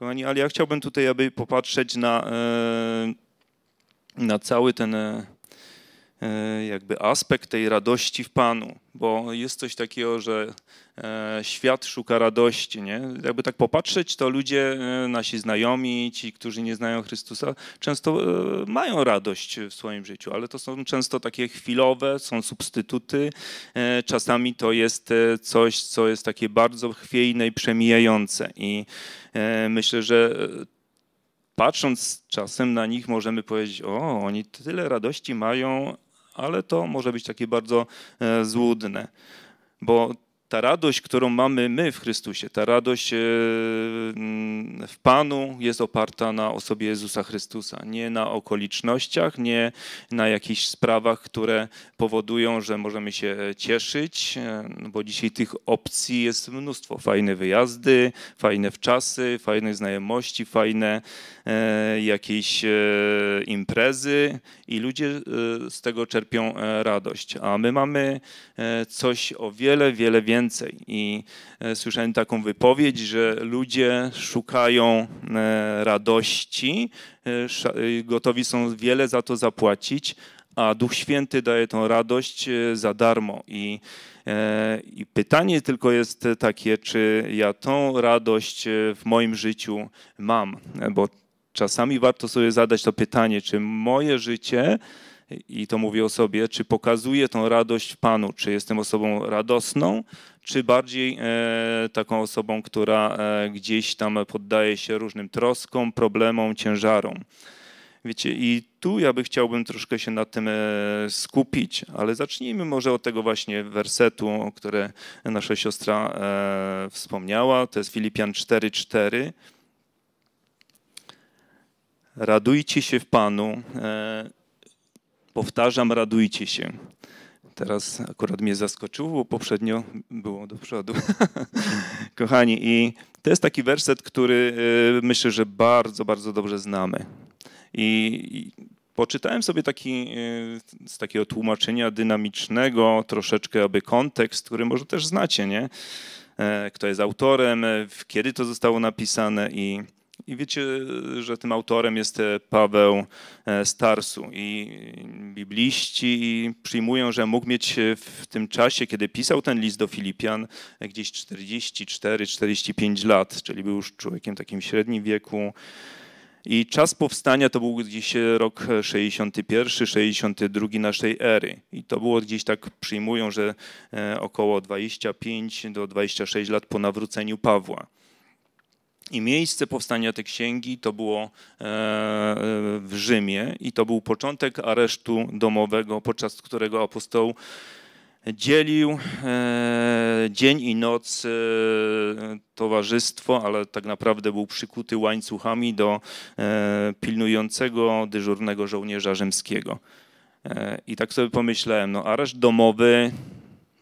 Kochani, ale ja chciałbym tutaj, aby popatrzeć na, e, na cały ten e, E, jakby aspekt tej radości w Panu, bo jest coś takiego, że e, świat szuka radości, nie? Jakby tak popatrzeć, to ludzie, e, nasi znajomi, ci, którzy nie znają Chrystusa, często mają radość w swoim życiu, ale to są często takie chwilowe, są substytuty, czasami to jest coś, co jest takie bardzo chwiejne i przemijające i myślę, że patrząc czasem na nich, możemy powiedzieć: O, oni tyle radości mają, ale to może być takie bardzo e, złudne, bo ta radość, którą mamy my w Chrystusie, ta radość e, mm, w Panu jest oparta na osobie Jezusa Chrystusa, nie na okolicznościach, nie na jakichś sprawach, które powodują, że możemy się e, cieszyć, e, bo dzisiaj tych opcji jest mnóstwo. Fajne wyjazdy, fajne wczasy, fajne znajomości, fajne jakieś imprezy i ludzie z tego czerpią radość. A my mamy coś o wiele, wiele więcej więcej. I e, słyszałem taką wypowiedź, że ludzie szukają e, radości, e, gotowi są wiele za to zapłacić, a Duch Święty daje tą radość za darmo. I, I, pytanie tylko jest takie, czy ja tą radość w moim życiu mam, bo czasami warto sobie zadać to pytanie, czy moje życie i to mówię o sobie, czy pokazuję tą radość Panu, czy jestem osobą radosną, czy bardziej e, taką osobą, która e, gdzieś tam poddaje się różnym troskom, problemom, ciężarom. Wiecie, i tu ja by chciałbym troszkę się na tym e, skupić, ale zacznijmy może od tego właśnie wersetu, o które nasza siostra wspomniała. To jest Filipian 4:4. Radujcie się w Panu. Powtarzam, radujcie się. Teraz akurat mnie zaskoczyło, bo poprzednio było do przodu. Kochani, i to jest taki werset, który y, myślę, że bardzo, bardzo dobrze znamy. I poczytałem sobie taki, y, z takiego tłumaczenia dynamicznego troszeczkę, aby kontekst, który może też znacie, nie? E, kto jest autorem, kiedy to zostało napisane i i wiecie, że tym autorem jest e, Paweł e, Starsu. I bibliści przyjmują, że mógł mieć e, w tym czasie, kiedy pisał ten list do Filipian, gdzieś 44-45 lat, czyli był już człowiekiem takim średnim wieku. I czas powstania to był gdzieś rok 61, 62 naszej ery. I to było gdzieś tak, przyjmują, że około 25 do 26 lat po nawróceniu Pawła. I miejsce powstania tej księgi to było e, w Rzymie i to był początek aresztu domowego, podczas którego apostoł dzielił e, dzień i noc e, towarzystwo, ale tak naprawdę był przykuty łańcuchami do pilnującego dyżurnego żołnierza rzymskiego. I tak sobie pomyślałem, no areszt domowy,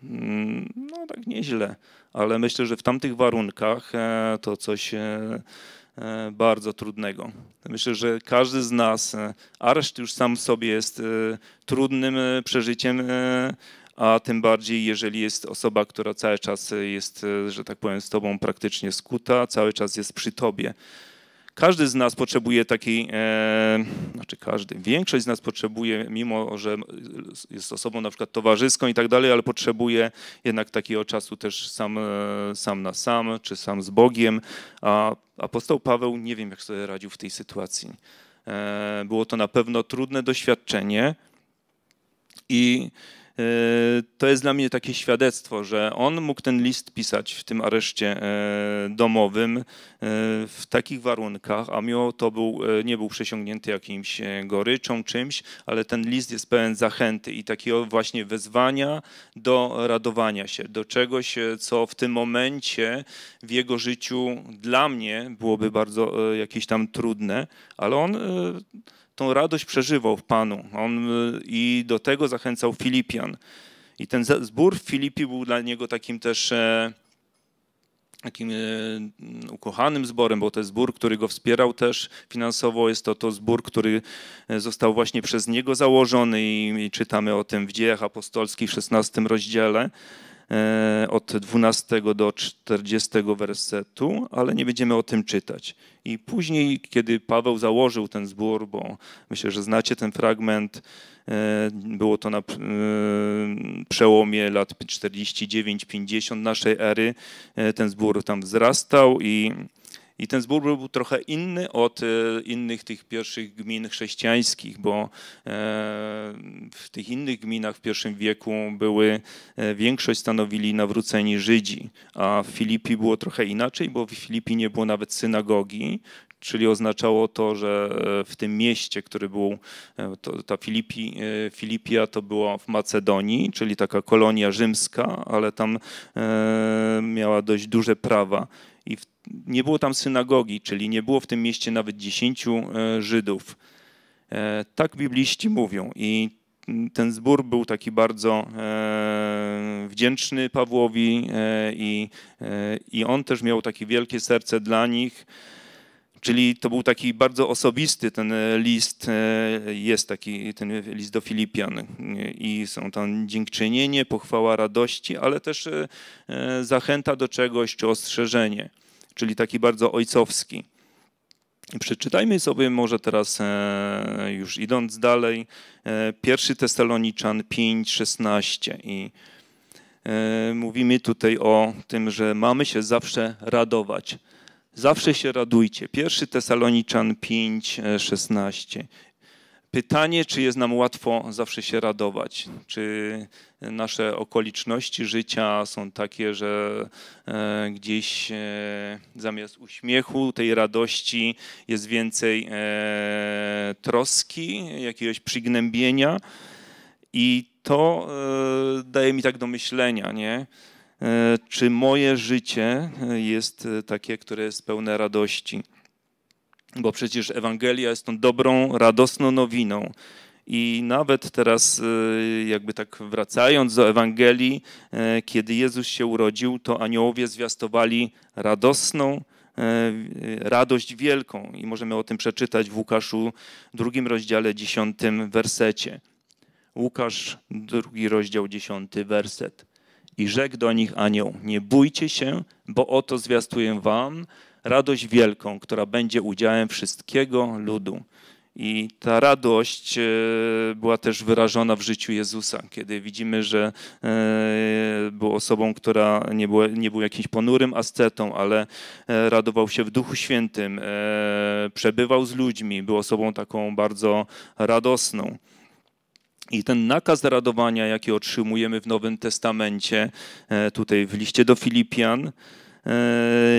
mm, no tak nieźle ale myślę, że w tamtych warunkach e, to coś e, e, bardzo trudnego. Myślę, że każdy z nas, areszt już sam w sobie jest trudnym przeżyciem, a tym bardziej, jeżeli jest osoba, która cały czas jest, że tak powiem, z tobą praktycznie skuta, cały czas jest przy tobie. Każdy z nas potrzebuje takiej, e, znaczy każdy, większość z nas potrzebuje, mimo że jest osobą na przykład towarzyską i tak dalej, ale potrzebuje jednak takiego czasu też sam, e, sam na sam, czy sam z Bogiem. A apostoł Paweł nie wiem, jak sobie radził w tej sytuacji. E, było to na pewno trudne doświadczenie i E, to jest dla mnie takie świadectwo, że on mógł ten list pisać w tym areszcie e, domowym e, w takich warunkach, a mimo to był, nie był przesiągnięty jakimś goryczą, czymś, ale ten list jest pełen zachęty i takiego właśnie wezwania do radowania się, do czegoś, co w tym momencie w jego życiu dla mnie byłoby bardzo jakieś tam trudne, ale on tą radość przeżywał w Panu. On y, i do tego zachęcał Filipian. I ten zbór w Filipi był dla niego takim też e, takim e, ukochanym zborem, bo to jest zbór, który go wspierał też finansowo. Jest to, to zbór, który e, został właśnie przez niego założony i czytamy o tym w Dziejach Apostolskich w 16 rozdziale. E, od 12 do 40 wersetu, ale nie będziemy o tym czytać. I później, kiedy Paweł założył ten zbór, bo myślę, że znacie ten fragment, e, było to na e, przełomie lat 49-50 naszej ery, ten zbór tam wzrastał i i ten zbór był trochę inny od e, innych tych pierwszych gmin chrześcijańskich, bo e, w tych innych gminach w I wieku były, e, większość stanowili nawróceni Żydzi, a w Filipi było trochę inaczej, bo w Filipii nie było nawet synagogi, czyli oznaczało to, że w tym mieście, który był, to, ta Filipi, Filipia to była w Macedonii, czyli taka kolonia rzymska, ale tam miała dość duże prawa i w, nie było tam synagogi, czyli nie było w tym mieście nawet dziesięciu e, Żydów. E, tak bibliści mówią i ten zbór był taki bardzo e, wdzięczny Pawłowi i, i on też miał takie wielkie serce dla nich. Czyli to był taki bardzo osobisty ten e, list, e, jest taki ten list do Filipian e, i są tam dziękczynienie, pochwała radości, ale też zachęta do czegoś czy ostrzeżenie, czyli taki bardzo ojcowski. Przeczytajmy sobie może teraz, już idąc dalej, pierwszy Tesaloniczan 5:16 i mówimy tutaj o tym, że mamy się zawsze radować Zawsze się radujcie. Pierwszy Tesaloniczan 5, 16. E, Pytanie, czy jest nam łatwo zawsze się radować? Czy nasze okoliczności życia są takie, że e, gdzieś e, zamiast uśmiechu, tej radości jest więcej troski, jakiegoś przygnębienia? I to daje mi tak do myślenia, nie? E, czy moje życie e, jest e, takie, które jest pełne radości. Bo przecież Ewangelia jest tą dobrą, radosną nowiną. I nawet teraz, jakby tak wracając do Ewangelii, kiedy Jezus się urodził, to aniołowie zwiastowali radosną, radość wielką. I możemy o tym przeczytać w Łukaszu, drugim rozdziale, dziesiątym wersecie. Łukasz, drugi rozdział, dziesiąty werset. I rzekł do nich anioł, nie bójcie się, bo oto zwiastuję wam radość wielką, która będzie udziałem wszystkiego ludu. I ta radość e, była też wyrażona w życiu Jezusa, kiedy widzimy, że e, był osobą, która nie, była, nie był jakimś ponurym ascetą, ale e, radował się w Duchu Świętym, przebywał z ludźmi, był osobą taką bardzo radosną. I ten nakaz radowania, jaki otrzymujemy w Nowym Testamencie, e, tutaj w liście do Filipian, e,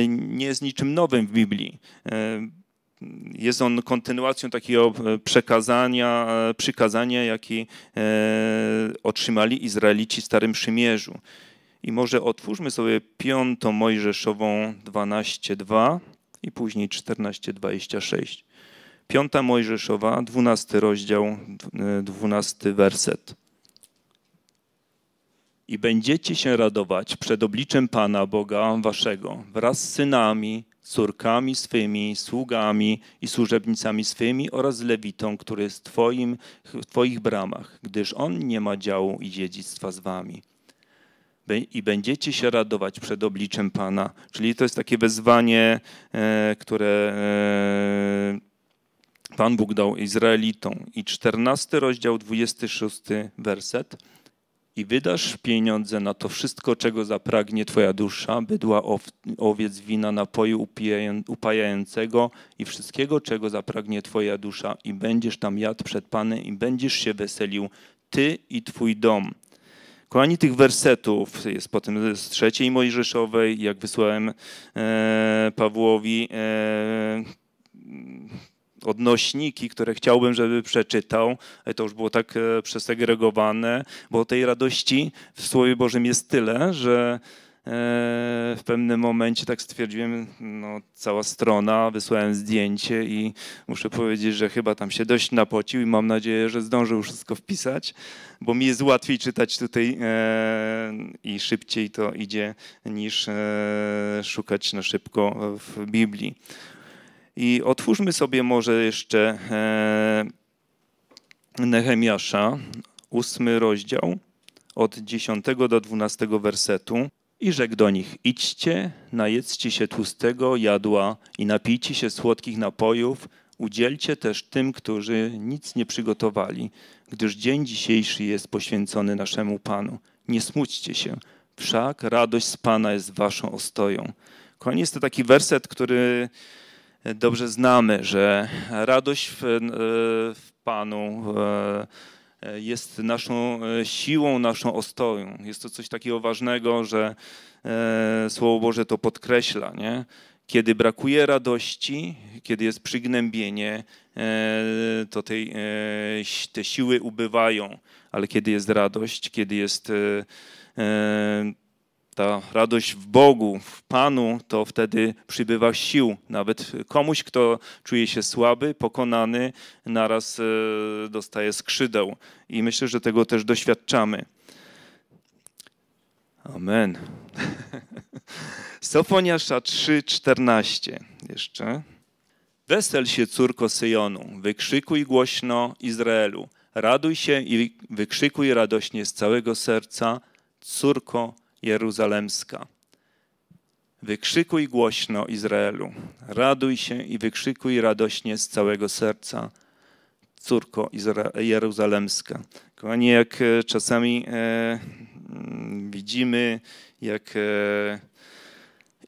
nie jest niczym nowym w Biblii. E, jest on kontynuacją takiego przekazania, przykazania, jaki otrzymali Izraelici w Starym Przymierzu. I może otwórzmy sobie piątą Mojżeszową 12.2 i później 14.26. Piąta Mojżeszowa, 12 rozdział, 12 e, werset. I będziecie się radować przed obliczem Pana Boga waszego wraz z synami, córkami swymi, sługami i służebnicami swymi oraz lewitą, który jest twoim, w twoich bramach, gdyż on nie ma działu i dziedzictwa z wami i będziecie się radować przed obliczem Pana. Czyli to jest takie wezwanie, e, które e, Pan Bóg dał Izraelitom. I 14 rozdział, 26 werset. I wydasz pieniądze na to wszystko, czego zapragnie Twoja dusza, bydła, owiec, wina, napoju upajającego i wszystkiego, czego zapragnie Twoja dusza, i będziesz tam jadł przed Panem, i będziesz się weselił, Ty i Twój dom. Kochani, tych wersetów jest potem z trzeciej Mojżeszowej, jak wysłałem e, Pawłowi. E, odnośniki, które chciałbym, żeby przeczytał. E, to już było tak e, przesegregowane, bo tej radości w Słowie Bożym jest tyle, że e, w pewnym momencie tak stwierdziłem, no, cała strona, wysłałem zdjęcie i muszę powiedzieć, że chyba tam się dość napocił i mam nadzieję, że zdążył wszystko wpisać, bo mi jest łatwiej czytać tutaj i szybciej to idzie niż szukać na szybko w Biblii. I otwórzmy sobie może jeszcze e, Nehemiasza, ósmy rozdział, od 10 do 12 wersetu. I rzekł do nich: Idźcie, najedzcie się tłustego jadła i napijcie się słodkich napojów, udzielcie też tym, którzy nic nie przygotowali, gdyż dzień dzisiejszy jest poświęcony naszemu Panu. Nie smućcie się, wszak radość z Pana jest waszą ostoją. Koniec to taki werset, który dobrze znamy, że radość w, e, w Panu e, jest naszą e, siłą, naszą ostoją. Jest to coś takiego ważnego, że Słowo Boże to podkreśla. Nie? Kiedy brakuje radości, kiedy jest przygnębienie, to tej, te siły ubywają, ale kiedy jest radość, kiedy jest ta radość w Bogu, w Panu, to wtedy przybywa sił. Nawet komuś, kto czuje się słaby, pokonany, naraz e, dostaje skrzydeł. I myślę, że tego też doświadczamy. Amen. Sofoniasza 3:14 jeszcze. Wesel się, córko Syjonu, wykrzykuj głośno Izraelu. Raduj się i wykrzykuj radośnie z całego serca, córko jeruzalemska. Wykrzykuj głośno Izraelu, raduj się i wykrzykuj radośnie z całego serca, córko Izra jeruzalemska. Kochani, jak e, czasami e, mm, widzimy, jak e,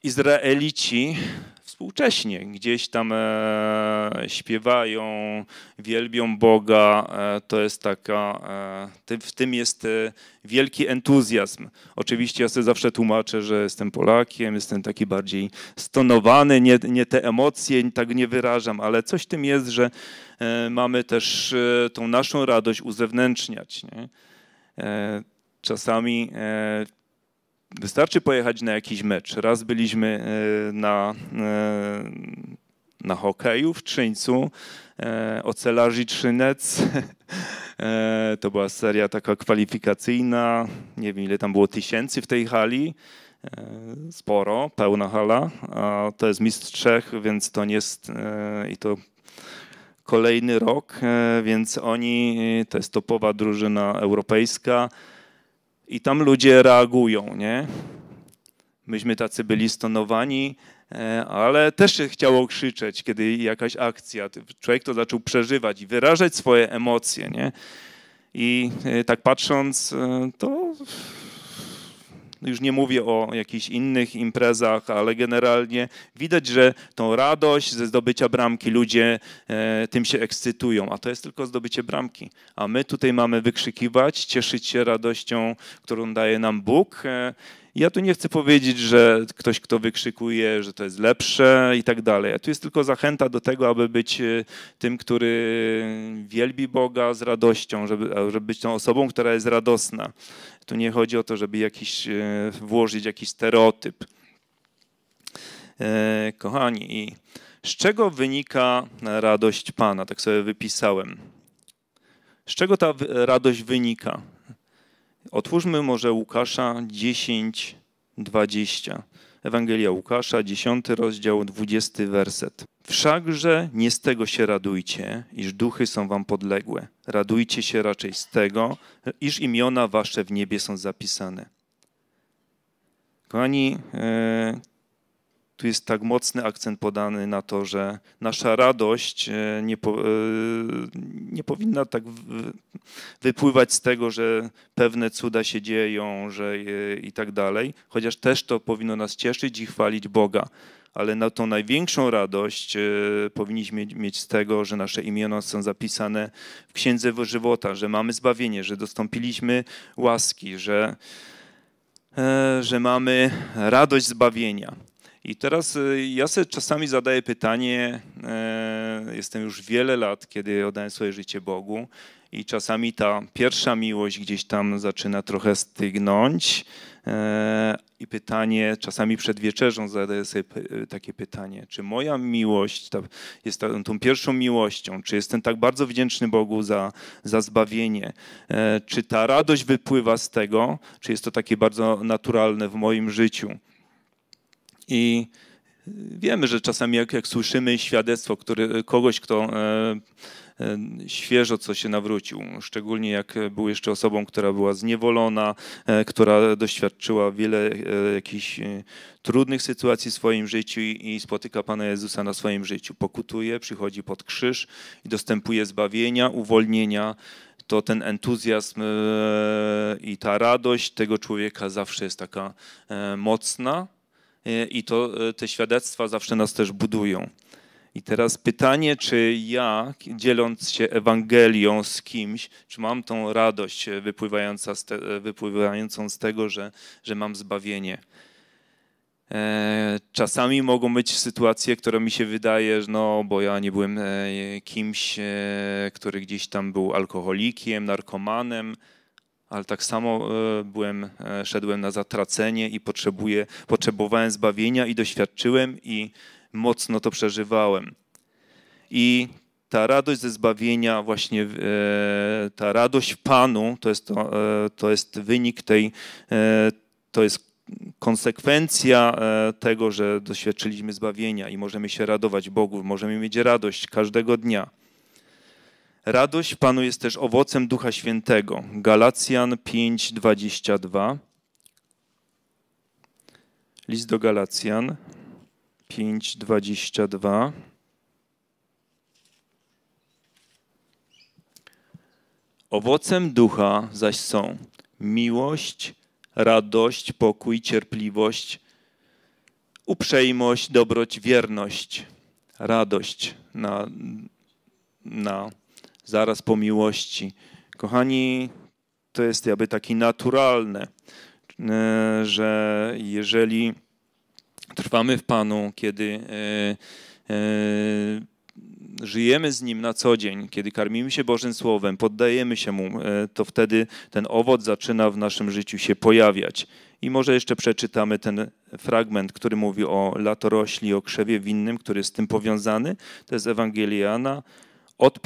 Izraelici współcześnie. Gdzieś tam e, śpiewają, wielbią Boga. E, to jest taka, e, w tym jest wielki entuzjazm. Oczywiście ja sobie zawsze tłumaczę, że jestem Polakiem, jestem taki bardziej stonowany, nie, nie te emocje tak nie wyrażam, ale coś tym jest, że mamy też tą naszą radość uzewnętrzniać. Nie? czasami Wystarczy pojechać na jakiś mecz. Raz byliśmy e, na, e, na hokeju w Trzyńcu, e, Ocelarzy Trzynec. To była seria taka kwalifikacyjna, nie wiem ile tam było tysięcy w tej hali sporo, pełna hala. A to jest mistrz Czech, więc to nie jest i to kolejny rok, więc oni to jest topowa drużyna europejska i tam ludzie reagują, nie? Myśmy tacy byli stonowani, e, ale też się chciało krzyczeć, kiedy jakaś akcja, człowiek to zaczął przeżywać i wyrażać swoje emocje, nie? I e, tak patrząc, e, to no już nie mówię o jakichś innych imprezach, ale generalnie widać, że tą radość ze zdobycia bramki ludzie e, tym się ekscytują, a to jest tylko zdobycie bramki. A my tutaj mamy wykrzykiwać, cieszyć się radością, którą daje nam Bóg e, ja tu nie chcę powiedzieć, że ktoś, kto wykrzykuje, że to jest lepsze i tak dalej. tu jest tylko zachęta do tego, aby być y, tym, który wielbi Boga z radością, żeby, żeby być tą osobą, która jest radosna. Tu nie chodzi o to, żeby jakiś, y, włożyć jakiś stereotyp. E, kochani, i z czego wynika radość Pana? Tak sobie wypisałem. Z czego ta radość wynika? Otwórzmy może Łukasza 10, 20. Ewangelia Łukasza, 10 rozdział, 20 werset. Wszakże nie z tego się radujcie, iż duchy są wam podległe. Radujcie się raczej z tego, iż imiona wasze w niebie są zapisane. Kochani, e, tu jest tak mocny akcent podany na to, że nasza radość e, nie, po, e, nie powinna tak wypływać z tego, że pewne cuda się dzieją, że e, i tak dalej, chociaż też to powinno nas cieszyć i chwalić Boga ale na tą największą radość powinniśmy mieć z tego, że nasze imiona są zapisane w Księdze Żywota, że mamy zbawienie, że dostąpiliśmy łaski, że, że mamy radość zbawienia. I teraz y, ja sobie czasami zadaję pytanie, y, jestem już wiele lat, kiedy oddaję swoje życie Bogu i czasami ta pierwsza miłość gdzieś tam zaczyna trochę stygnąć y, i pytanie, czasami przed wieczerzą zadaję sobie takie pytanie, czy moja miłość ta, jest tą, tą pierwszą miłością, czy jestem tak bardzo wdzięczny Bogu za, za zbawienie, czy ta radość wypływa z tego, czy jest to takie bardzo naturalne w moim życiu. I wiemy, że czasami jak, jak słyszymy świadectwo który, kogoś, kto e, e, świeżo co się nawrócił, szczególnie jak był jeszcze osobą, która była zniewolona, e, która doświadczyła wiele jakichś trudnych sytuacji w swoim życiu i spotyka Pana Jezusa na swoim życiu. Pokutuje, przychodzi pod krzyż i dostępuje zbawienia, uwolnienia. To ten entuzjazm i ta radość tego człowieka zawsze jest taka mocna E, i to e, te świadectwa zawsze nas też budują. I teraz pytanie, czy ja, dzieląc się Ewangelią z kimś, czy mam tą radość e, wypływającą z, te, wypływającą z tego, że, że mam zbawienie? Czasami mogą być sytuacje, które mi się wydaje, że no, bo ja nie byłem kimś, który gdzieś tam był alkoholikiem, narkomanem, ale tak samo e, byłem, e, szedłem na zatracenie i potrzebuję, potrzebowałem zbawienia i doświadczyłem i mocno to przeżywałem. I ta radość ze zbawienia, właśnie e, ta radość w Panu, to jest, to, to jest wynik tej, to jest konsekwencja tego, że doświadczyliśmy zbawienia i możemy się radować Bogu, możemy mieć radość każdego dnia. Radość w Panu jest też owocem Ducha Świętego. Galacjan 5:22. List do Galacjan 5:22. Owocem ducha zaś są miłość, radość, pokój, cierpliwość, uprzejmość, dobroć, wierność, radość na, na zaraz po miłości. Kochani, to jest jakby takie naturalne, e, że jeżeli trwamy w Panu, kiedy e, e, żyjemy z Nim na co dzień, kiedy karmimy się Bożym Słowem, poddajemy się Mu, to wtedy ten owoc zaczyna w naszym życiu się pojawiać. I może jeszcze przeczytamy ten fragment, który mówi o latorośli, o krzewie winnym, który jest z tym powiązany. To jest Ewangelia Jana od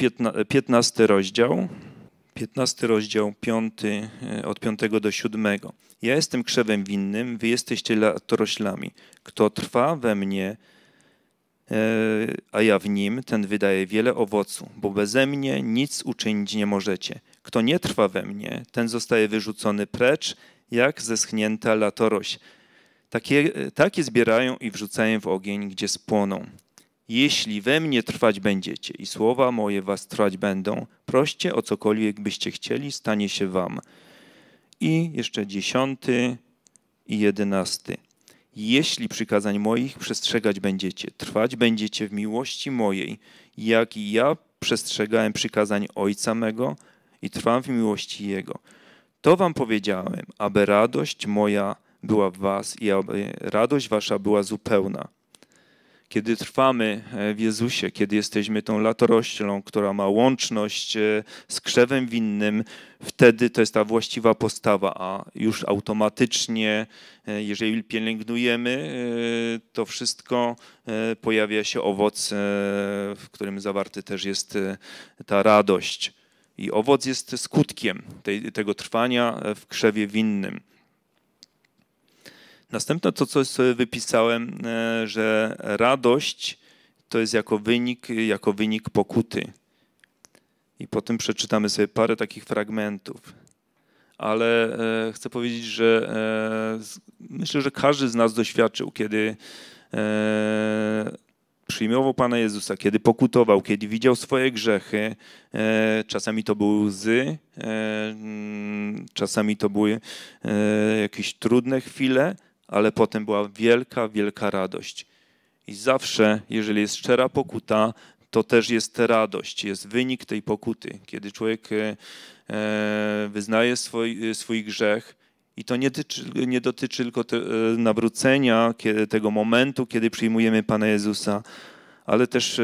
15 rozdział, 15 rozdział 5, e, od 5 do 7. Ja jestem krzewem winnym, wy jesteście latoroślami. Kto trwa we mnie, e, a ja w nim, ten wydaje wiele owocu, bo beze mnie nic uczynić nie możecie. Kto nie trwa we mnie, ten zostaje wyrzucony precz, jak zeschnięta latorość. Takie, e, takie zbierają i wrzucają w ogień, gdzie spłoną. Jeśli we mnie trwać będziecie i słowa moje was trwać będą, proście o cokolwiek byście chcieli, stanie się wam. I jeszcze dziesiąty i jedenasty. Jeśli przykazań moich przestrzegać będziecie, trwać będziecie w miłości mojej, jak i ja przestrzegałem przykazań Ojca mego i trwam w miłości Jego. To wam powiedziałem, aby radość moja była w was i aby radość wasza była zupełna kiedy trwamy e, w Jezusie, kiedy jesteśmy tą latorością, która ma łączność e, z krzewem winnym, wtedy to jest ta właściwa postawa, a już automatycznie, e, jeżeli pielęgnujemy, to wszystko pojawia się owoc, w którym zawarty też jest ta radość. I owoc jest skutkiem tej, tego trwania w krzewie winnym. Następne to, co sobie wypisałem, e, że radość to jest jako wynik, jako wynik pokuty. I potem przeczytamy sobie parę takich fragmentów. Ale e, chcę powiedzieć, że e, myślę, że każdy z nas doświadczył, kiedy przyjmował Pana Jezusa, kiedy pokutował, kiedy widział swoje grzechy. Czasami to były łzy, czasami to były jakieś trudne chwile, ale potem była wielka, wielka radość. I zawsze, jeżeli jest szczera pokuta, to też jest radość, jest wynik tej pokuty. Kiedy człowiek e, e, wyznaje swój, e, swój grzech, i to nie dotyczy, nie dotyczy tylko te, nawrócenia, kiedy, tego momentu, kiedy przyjmujemy Pana Jezusa, ale też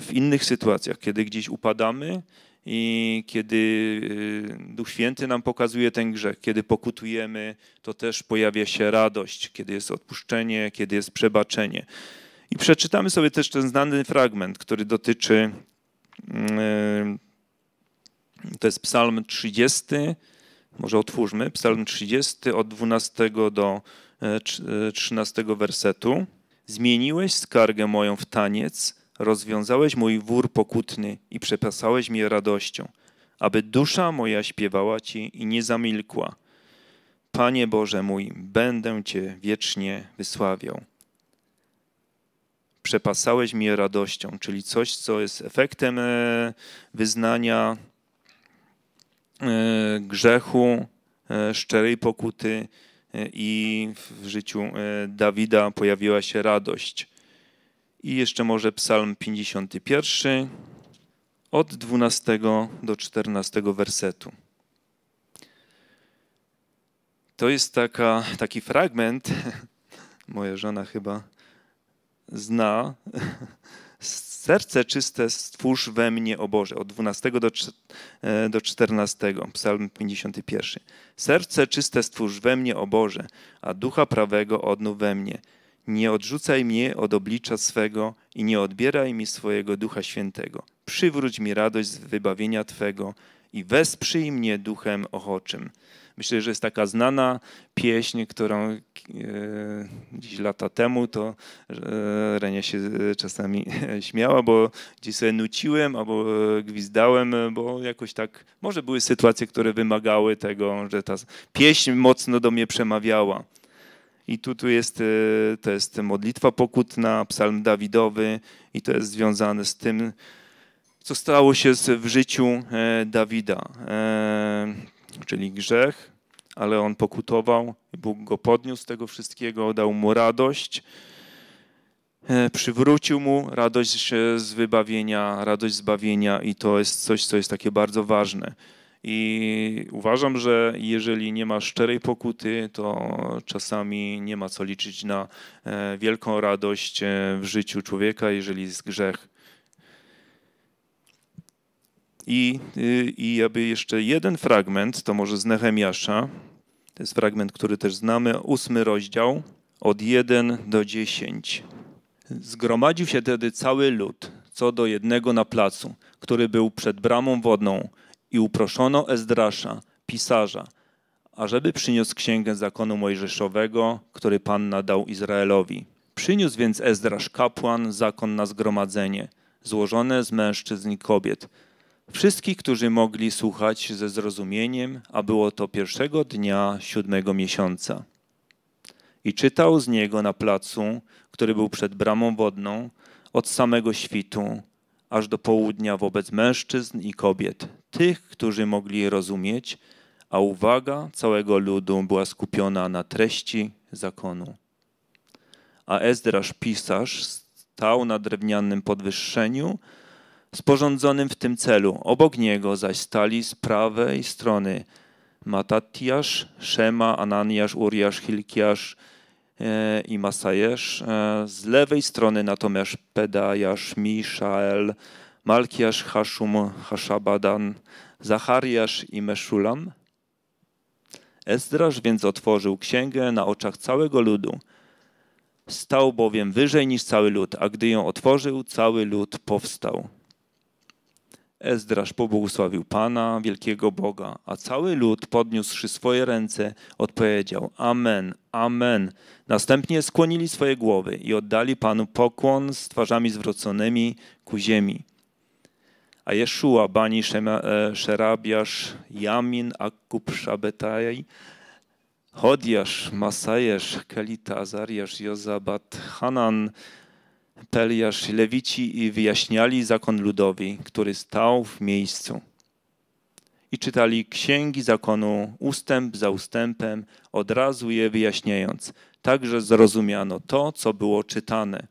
w innych sytuacjach, kiedy gdzieś upadamy i kiedy y, Duch Święty nam pokazuje ten grzech, kiedy pokutujemy, to też pojawia się radość, kiedy jest odpuszczenie, kiedy jest przebaczenie. I przeczytamy sobie też ten znany fragment, który dotyczy mm, y, to jest Psalm 30. Może otwórzmy Psalm 30 od 12 do 13 e, e, wersetu. Zmieniłeś skargę moją w taniec rozwiązałeś mój wór pokutny i przepasałeś mnie radością, aby dusza moja śpiewała Ci i nie zamilkła. Panie Boże mój, będę Cię wiecznie wysławiał. Przepasałeś mnie radością, czyli coś, co jest efektem e, wyznania e, grzechu, e, szczerej pokuty i w życiu Dawida pojawiła się radość i jeszcze może Psalm 51 od 12 do 14 wersetu. To jest taka, taki fragment, moja żona chyba zna, serce czyste stwórz we mnie, o Boże, od 12 do, e, do 14, psalm 51. Serce czyste stwórz we mnie, o Boże, a ducha prawego odnów we mnie. Nie odrzucaj mnie od oblicza swego i nie odbieraj mi swojego Ducha Świętego. Przywróć mi radość z wybawienia Twego i wesprzyj mnie duchem ochoczym. Myślę, że jest taka znana pieśń, którą e, gdzieś lata temu to e, Renia się czasami śmiała, bo gdzieś sobie nuciłem albo gwizdałem, bo jakoś tak, może były sytuacje, które wymagały tego, że ta pieśń mocno do mnie przemawiała. I tu, tu jest, y, to jest modlitwa pokutna, psalm Dawidowy i to jest związane z tym, co stało się w życiu e, Dawida, e, czyli grzech, ale on pokutował, Bóg go podniósł z tego wszystkiego, dał mu radość, e, przywrócił mu radość z wybawienia, radość zbawienia i to jest coś, co jest takie bardzo ważne. I uważam, że jeżeli nie ma szczerej pokuty, to czasami nie ma co liczyć na e, wielką radość e, w życiu człowieka, jeżeli jest grzech. I, y, i aby jeszcze jeden fragment, to może z Nehemiasza, to jest fragment, który też znamy, ósmy rozdział, od 1 do 10. Zgromadził się wtedy cały lud, co do jednego na placu, który był przed bramą wodną, i uproszono Ezdrasza, pisarza, ażeby przyniósł księgę zakonu mojżeszowego, który Pan nadał Izraelowi. Przyniósł więc Ezdrasz kapłan zakon na zgromadzenie, złożone z mężczyzn i kobiet. Wszystkich, którzy mogli słuchać ze zrozumieniem, a było to pierwszego dnia siódmego miesiąca. I czytał z niego na placu, który był przed bramą wodną, od samego świtu aż do południa wobec mężczyzn i kobiet tych, którzy mogli rozumieć, a uwaga całego ludu była skupiona na treści zakonu. A Ezdrasz pisarz stał na drewnianym podwyższeniu, sporządzonym w tym celu. Obok niego zaś stali z prawej strony Matatiasz, Szema, Ananiasz, Uriasz, Hilkiasz e, i Masajesz. E, z lewej strony natomiast Pedajasz, Miszael, Malkiasz, Haszum, Haszabadan, Zachariasz i Meszulam. Ezdrasz więc otworzył księgę na oczach całego ludu. Stał bowiem wyżej niż cały lud, a gdy ją otworzył, cały lud powstał. Ezdrasz pobłogosławił Pana, wielkiego Boga, a cały lud, podniósłszy swoje ręce, odpowiedział Amen, Amen. Następnie skłonili swoje głowy i oddali Panu pokłon z twarzami zwróconymi ku ziemi a Jeszua bani e, Szerabiasz, Jamin, Akub, Szabetaj, Hodiasz, Masajesz, Kelita, Azariasz, Jozabat, Hanan, Peliasz, Lewici i wyjaśniali zakon ludowi, który stał w miejscu. I czytali księgi zakonu ustęp za ustępem, od razu je wyjaśniając. Także zrozumiano to, co było czytane.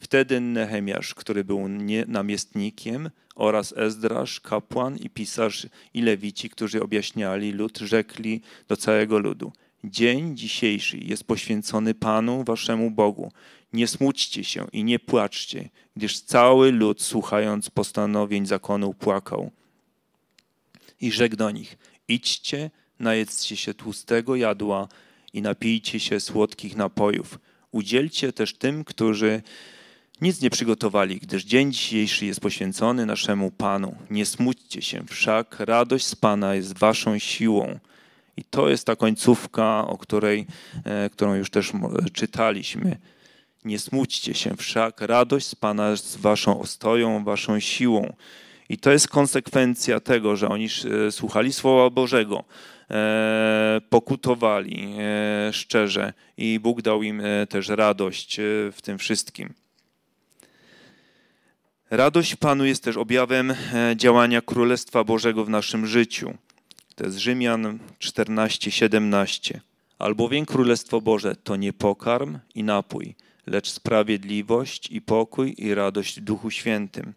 Wtedy Nehemiasz, który był namiestnikiem, oraz Ezdrasz, kapłan i pisarz i lewici, którzy objaśniali lud, rzekli do całego ludu: Dzień dzisiejszy jest poświęcony Panu, waszemu Bogu. Nie smućcie się i nie płaczcie, gdyż cały lud, słuchając postanowień zakonu, płakał. I rzekł do nich: Idźcie, najedzcie się tłustego jadła i napijcie się słodkich napojów. Udzielcie też tym, którzy nic nie przygotowali, gdyż dzień dzisiejszy jest poświęcony naszemu Panu. Nie smućcie się, wszak radość z Pana jest waszą siłą. I to jest ta końcówka, o której, e, którą już też czytaliśmy. Nie smućcie się, wszak radość z Pana jest waszą ostoją, waszą siłą. I to jest konsekwencja tego, że oni e, słuchali Słowa Bożego, e, pokutowali szczerze i Bóg dał im też radość w tym wszystkim. Radość Panu jest też objawem e, działania Królestwa Bożego w naszym życiu. To jest Rzymian 14:17. Albowiem Królestwo Boże to nie pokarm i napój, lecz sprawiedliwość i pokój i radość w Duchu Świętym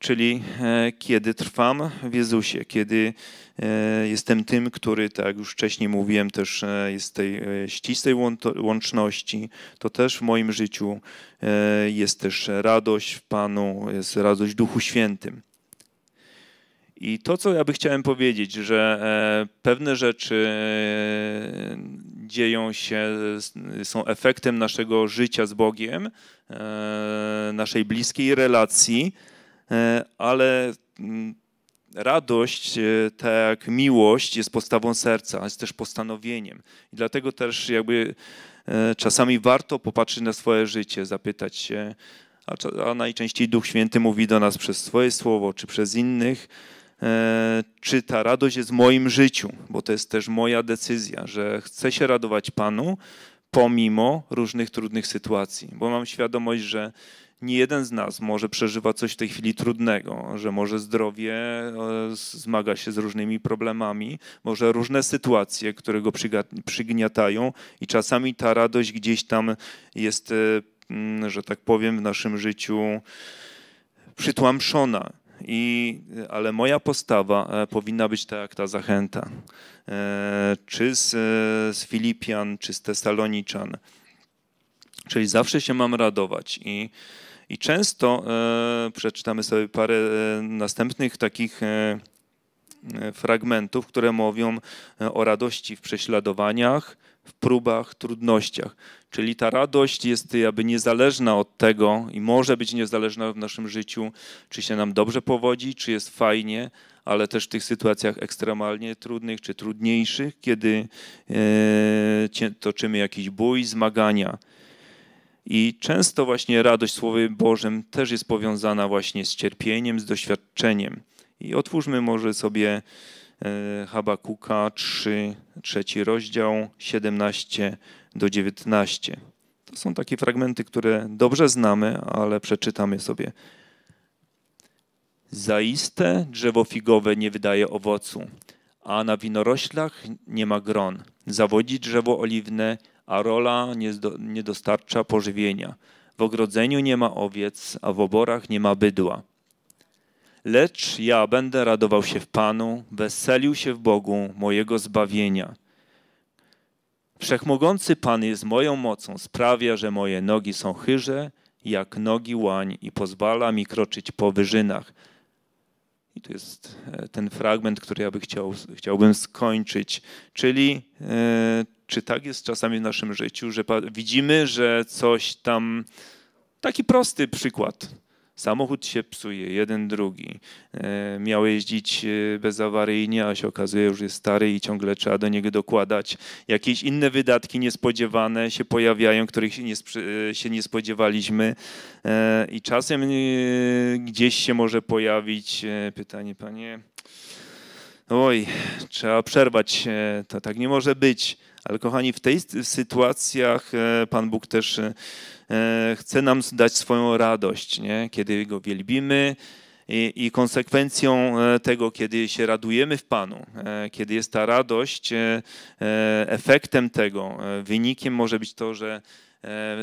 czyli e, kiedy trwam w Jezusie, kiedy e, jestem tym, który, tak jak już wcześniej mówiłem, też e, jest tej ścisłej łączności, to też w moim życiu jest też radość w Panu, jest radość w Duchu Świętym. I to, co ja by chciałem powiedzieć, że pewne rzeczy dzieją się, są efektem naszego życia z Bogiem, naszej bliskiej relacji, E, ale mm, radość, e, tak jak miłość, jest podstawą serca, jest też postanowieniem. I dlatego też jakby e, czasami warto popatrzeć na swoje życie, zapytać się, a najczęściej Duch Święty mówi do nas przez swoje słowo czy przez innych, czy ta radość jest w moim życiu, bo to jest też moja decyzja, że chcę się radować Panu pomimo różnych trudnych sytuacji, bo mam świadomość, że nie jeden z nas może przeżywa coś w tej chwili trudnego, że może zdrowie e, zmaga się z różnymi problemami, może różne sytuacje, które go przygniatają i czasami ta radość gdzieś tam jest, e, mm, że tak powiem, w naszym życiu przytłamszona. I, e, ale moja postawa powinna być tak jak ta zachęta. Czy z, z Filipian, czy z Tesaloniczan. Czyli zawsze się mam radować i i często e, przeczytamy sobie parę e, następnych takich e, fragmentów, które mówią o radości w prześladowaniach, w próbach, trudnościach. Czyli ta radość jest jakby niezależna od tego i może być niezależna w naszym życiu, czy się nam dobrze powodzi, czy jest fajnie, ale też w tych sytuacjach ekstremalnie trudnych czy trudniejszych, kiedy toczymy jakiś bój, zmagania. I często właśnie radość Słowem Bożym też jest powiązana właśnie z cierpieniem, z doświadczeniem. I otwórzmy może sobie e, Habakuka 3, trzeci rozdział, 17 do 19. To są takie fragmenty, które dobrze znamy, ale przeczytamy sobie. Zaiste drzewo figowe nie wydaje owocu, a na winoroślach nie ma gron. Zawodzi drzewo oliwne, a rola nie, nie dostarcza pożywienia. W ogrodzeniu nie ma owiec, a w oborach nie ma bydła. Lecz ja będę radował się w Panu, weselił się w Bogu mojego zbawienia. Wszechmogący Pan jest moją mocą, sprawia, że moje nogi są chyże jak nogi łań i pozwala mi kroczyć po wyżynach. I tu jest e, ten fragment, który ja by chciał, chciałbym skończyć, czyli e, czy tak jest czasami w naszym życiu, że widzimy, że coś tam. Taki prosty przykład. Samochód się psuje, jeden, drugi. E, miał jeździć e, bezawaryjnie, a się okazuje, już jest stary i ciągle trzeba do niego dokładać. Jakieś inne wydatki niespodziewane się pojawiają, których się nie, e, się nie spodziewaliśmy. I czasem gdzieś się może pojawić pytanie, panie, oj, trzeba przerwać, to tak nie może być ale kochani, w tych sytuacjach e, Pan Bóg też e, e, chce nam dać swoją radość, nie? kiedy Go wielbimy i, i konsekwencją tego, kiedy się radujemy w Panu, kiedy jest ta radość, efektem tego, wynikiem może być to, że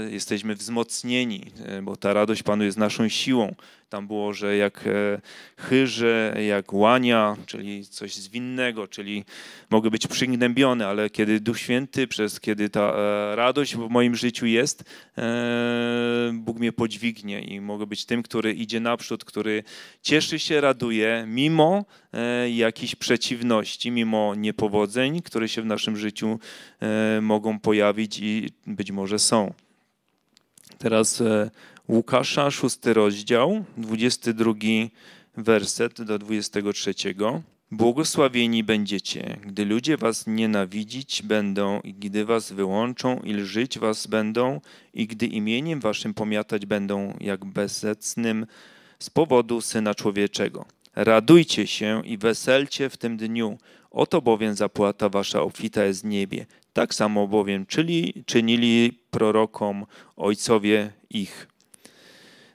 jesteśmy wzmocnieni, bo ta radość Panu jest naszą siłą. Tam było, że jak e, chyże, jak łania, czyli coś zwinnego, czyli mogę być przygnębiony, ale kiedy Duch Święty, przez kiedy ta e, radość w moim życiu jest, e, Bóg mnie podźwignie i mogę być tym, który idzie naprzód, który cieszy się, raduje, mimo jakichś przeciwności, mimo niepowodzeń, które się w naszym życiu mogą pojawić i być może są. Teraz Łukasza, szósty rozdział, 22 werset do 23. Błogosławieni będziecie, gdy ludzie was nienawidzić będą i gdy was wyłączą i lżyć was będą i gdy imieniem waszym pomiatać będą jak bezecnym z powodu Syna Człowieczego. Radujcie się i weselcie w tym dniu. Oto bowiem zapłata wasza obfita jest w niebie. Tak samo bowiem czyli, czynili prorokom ojcowie ich.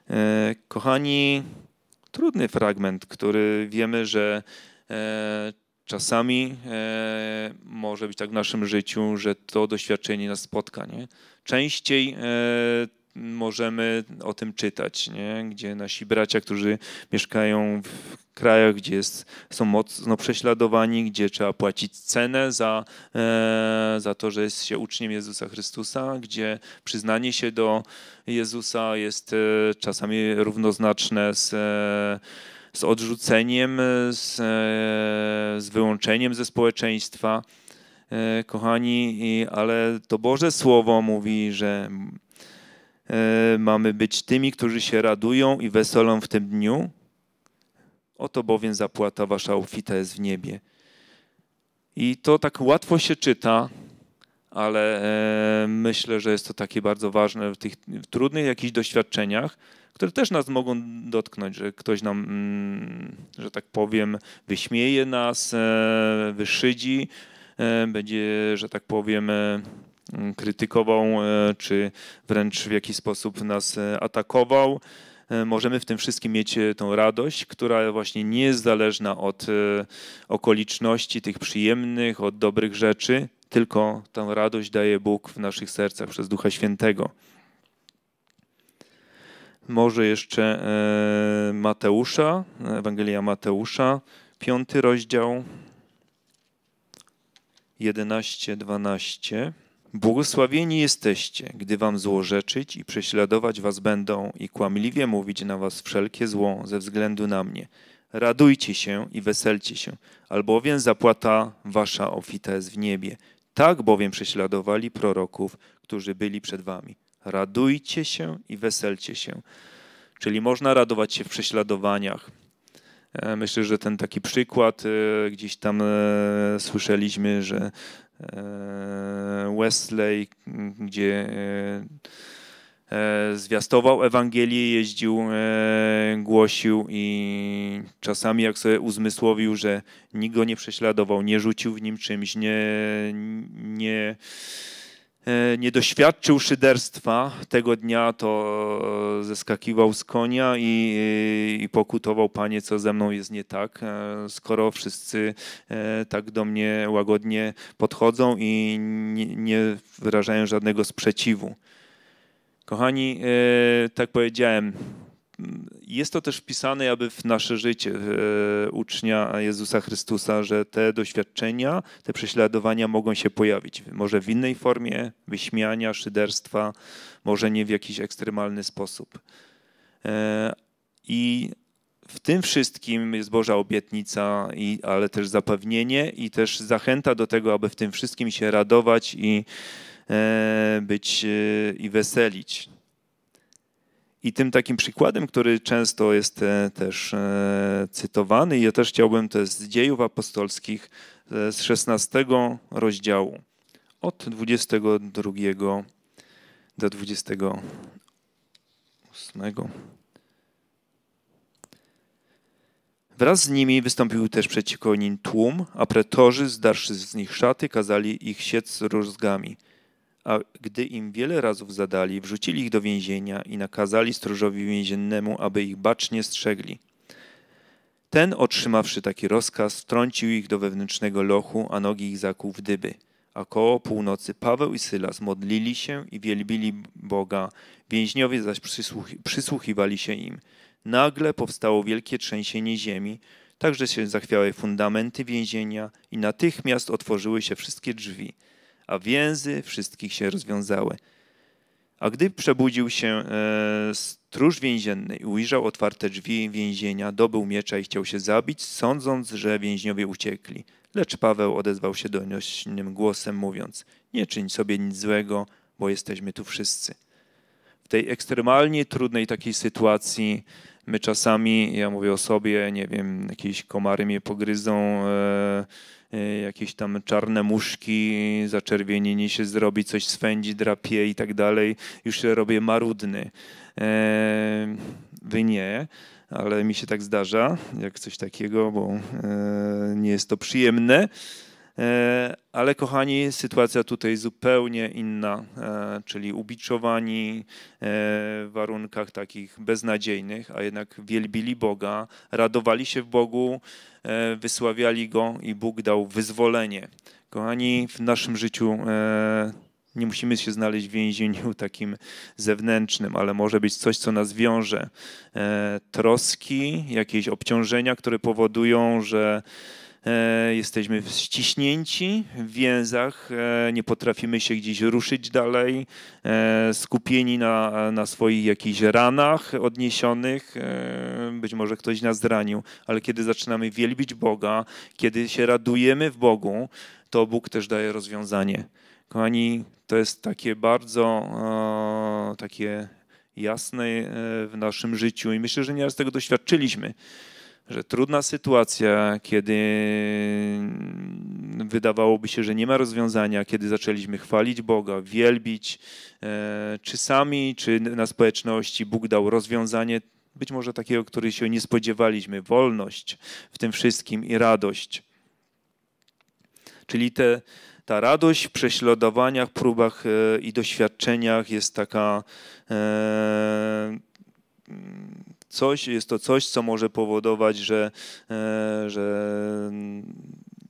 E, kochani, trudny fragment, który wiemy, że e, czasami e, może być tak w naszym życiu, że to doświadczenie nas spotka. Nie? Częściej możemy o tym czytać, nie? gdzie nasi bracia, którzy mieszkają w krajach, gdzie jest, są mocno prześladowani, gdzie trzeba płacić cenę za, e, za to, że jest się uczniem Jezusa Chrystusa, gdzie przyznanie się do Jezusa jest e, czasami równoznaczne z. E, z odrzuceniem, z, e, z wyłączeniem ze społeczeństwa. E, kochani, ale to Boże Słowo mówi, że E, mamy być tymi, którzy się radują i weselą w tym dniu. Oto bowiem zapłata wasza ufita jest w niebie. I to tak łatwo się czyta, ale e, myślę, że jest to takie bardzo ważne w tych trudnych jakichś doświadczeniach, które też nas mogą dotknąć, że ktoś nam, mm, że tak powiem, wyśmieje nas, e, wyszydzi, będzie, że tak powiem, krytykował, e, czy wręcz w jakiś sposób nas e, atakował. E, możemy w tym wszystkim mieć tą radość, która właśnie nie jest zależna od okoliczności tych przyjemnych, od dobrych rzeczy, tylko tą radość daje Bóg w naszych sercach przez Ducha Świętego. Może jeszcze Mateusza, Ewangelia Mateusza, piąty rozdział, 11-12. Błogosławieni jesteście, gdy wam złorzeczyć i prześladować was będą i kłamliwie mówić na was wszelkie zło ze względu na mnie. Radujcie się i weselcie się, albowiem zapłata wasza ofita jest w niebie. Tak bowiem prześladowali proroków, którzy byli przed wami. Radujcie się i weselcie się. Czyli można radować się w prześladowaniach. E, myślę, że ten taki przykład e, gdzieś tam e, słyszeliśmy, że E, Wesley, gdzie e, e, zwiastował Ewangelię, jeździł, głosił i czasami jak sobie uzmysłowił, że nikt go nie prześladował, nie rzucił w nim czymś, nie, nie E, nie doświadczył szyderstwa tego dnia, to e, zeskakiwał z konia i, e, i, pokutował, panie, co ze mną jest nie tak, skoro wszyscy tak do mnie łagodnie podchodzą i nie, nie wyrażają żadnego sprzeciwu. Kochani, tak powiedziałem, jest to też wpisane aby w nasze życie e, ucznia Jezusa Chrystusa, że te doświadczenia, te prześladowania mogą się pojawić. Może w innej formie wyśmiania, szyderstwa, może nie w jakiś ekstremalny sposób. E, I w tym wszystkim jest Boża obietnica, i, ale też zapewnienie i też zachęta do tego, aby w tym wszystkim się radować i e, być i weselić. I tym takim przykładem, który często jest e, też e, cytowany, ja też chciałbym, to jest z dziejów apostolskich e, z 16 rozdziału, od 22 do 28. Wraz z nimi wystąpił też przeciwko nim tłum, a pretorzy, zdarszy z nich szaty, kazali ich siec rózgami a gdy im wiele razów zadali, wrzucili ich do więzienia i nakazali stróżowi więziennemu, aby ich bacznie strzegli. Ten, otrzymawszy taki rozkaz, wtrącił ich do wewnętrznego lochu, a nogi ich zakłuł w dyby. A koło północy Paweł i Sylas modlili się i wielbili Boga, więźniowie zaś przysłuchiwali się im. Nagle powstało wielkie trzęsienie ziemi, także się zachwiały fundamenty więzienia i natychmiast otworzyły się wszystkie drzwi a więzy wszystkich się rozwiązały. A gdy przebudził się e, stróż więzienny i ujrzał otwarte drzwi więzienia, dobył miecza i chciał się zabić, sądząc, że więźniowie uciekli. Lecz Paweł odezwał się donośnym głosem, mówiąc: Nie czyń sobie nic złego, bo jesteśmy tu wszyscy. W tej ekstremalnie trudnej takiej sytuacji, my czasami, ja mówię o sobie, nie wiem, jakieś komary mnie pogryzą. E, E, jakieś tam czarne muszki, zaczerwienienie się zrobi, coś swędzi, drapie i tak dalej. Już się robię marudny. E, wy nie, ale mi się tak zdarza, jak coś takiego, bo e, nie jest to przyjemne. E, ale kochani, sytuacja tutaj zupełnie inna, e, czyli ubiczowani e, w warunkach takich beznadziejnych, a jednak wielbili Boga, radowali się w Bogu, wysławiali Go i Bóg dał wyzwolenie. Kochani, w naszym życiu nie musimy się znaleźć w więzieniu takim zewnętrznym, ale może być coś, co nas wiąże. Troski, jakieś obciążenia, które powodują, że E, jesteśmy ściśnięci w więzach, e, nie potrafimy się gdzieś ruszyć dalej, e, skupieni na, na swoich jakichś ranach odniesionych, być może ktoś nas zranił, ale kiedy zaczynamy wielbić Boga, kiedy się radujemy w Bogu, to Bóg też daje rozwiązanie. Kochani, to jest takie bardzo takie jasne w naszym życiu i myślę, że nieraz tego doświadczyliśmy że trudna sytuacja, kiedy wydawałoby się, że nie ma rozwiązania, kiedy zaczęliśmy chwalić Boga, wielbić, e, czy sami, czy na społeczności Bóg dał rozwiązanie, być może takiego, który się nie spodziewaliśmy, wolność w tym wszystkim i radość. Czyli te, ta radość w prześladowaniach, próbach e, i doświadczeniach jest taka. E, coś, jest to coś, co może powodować, że, e, że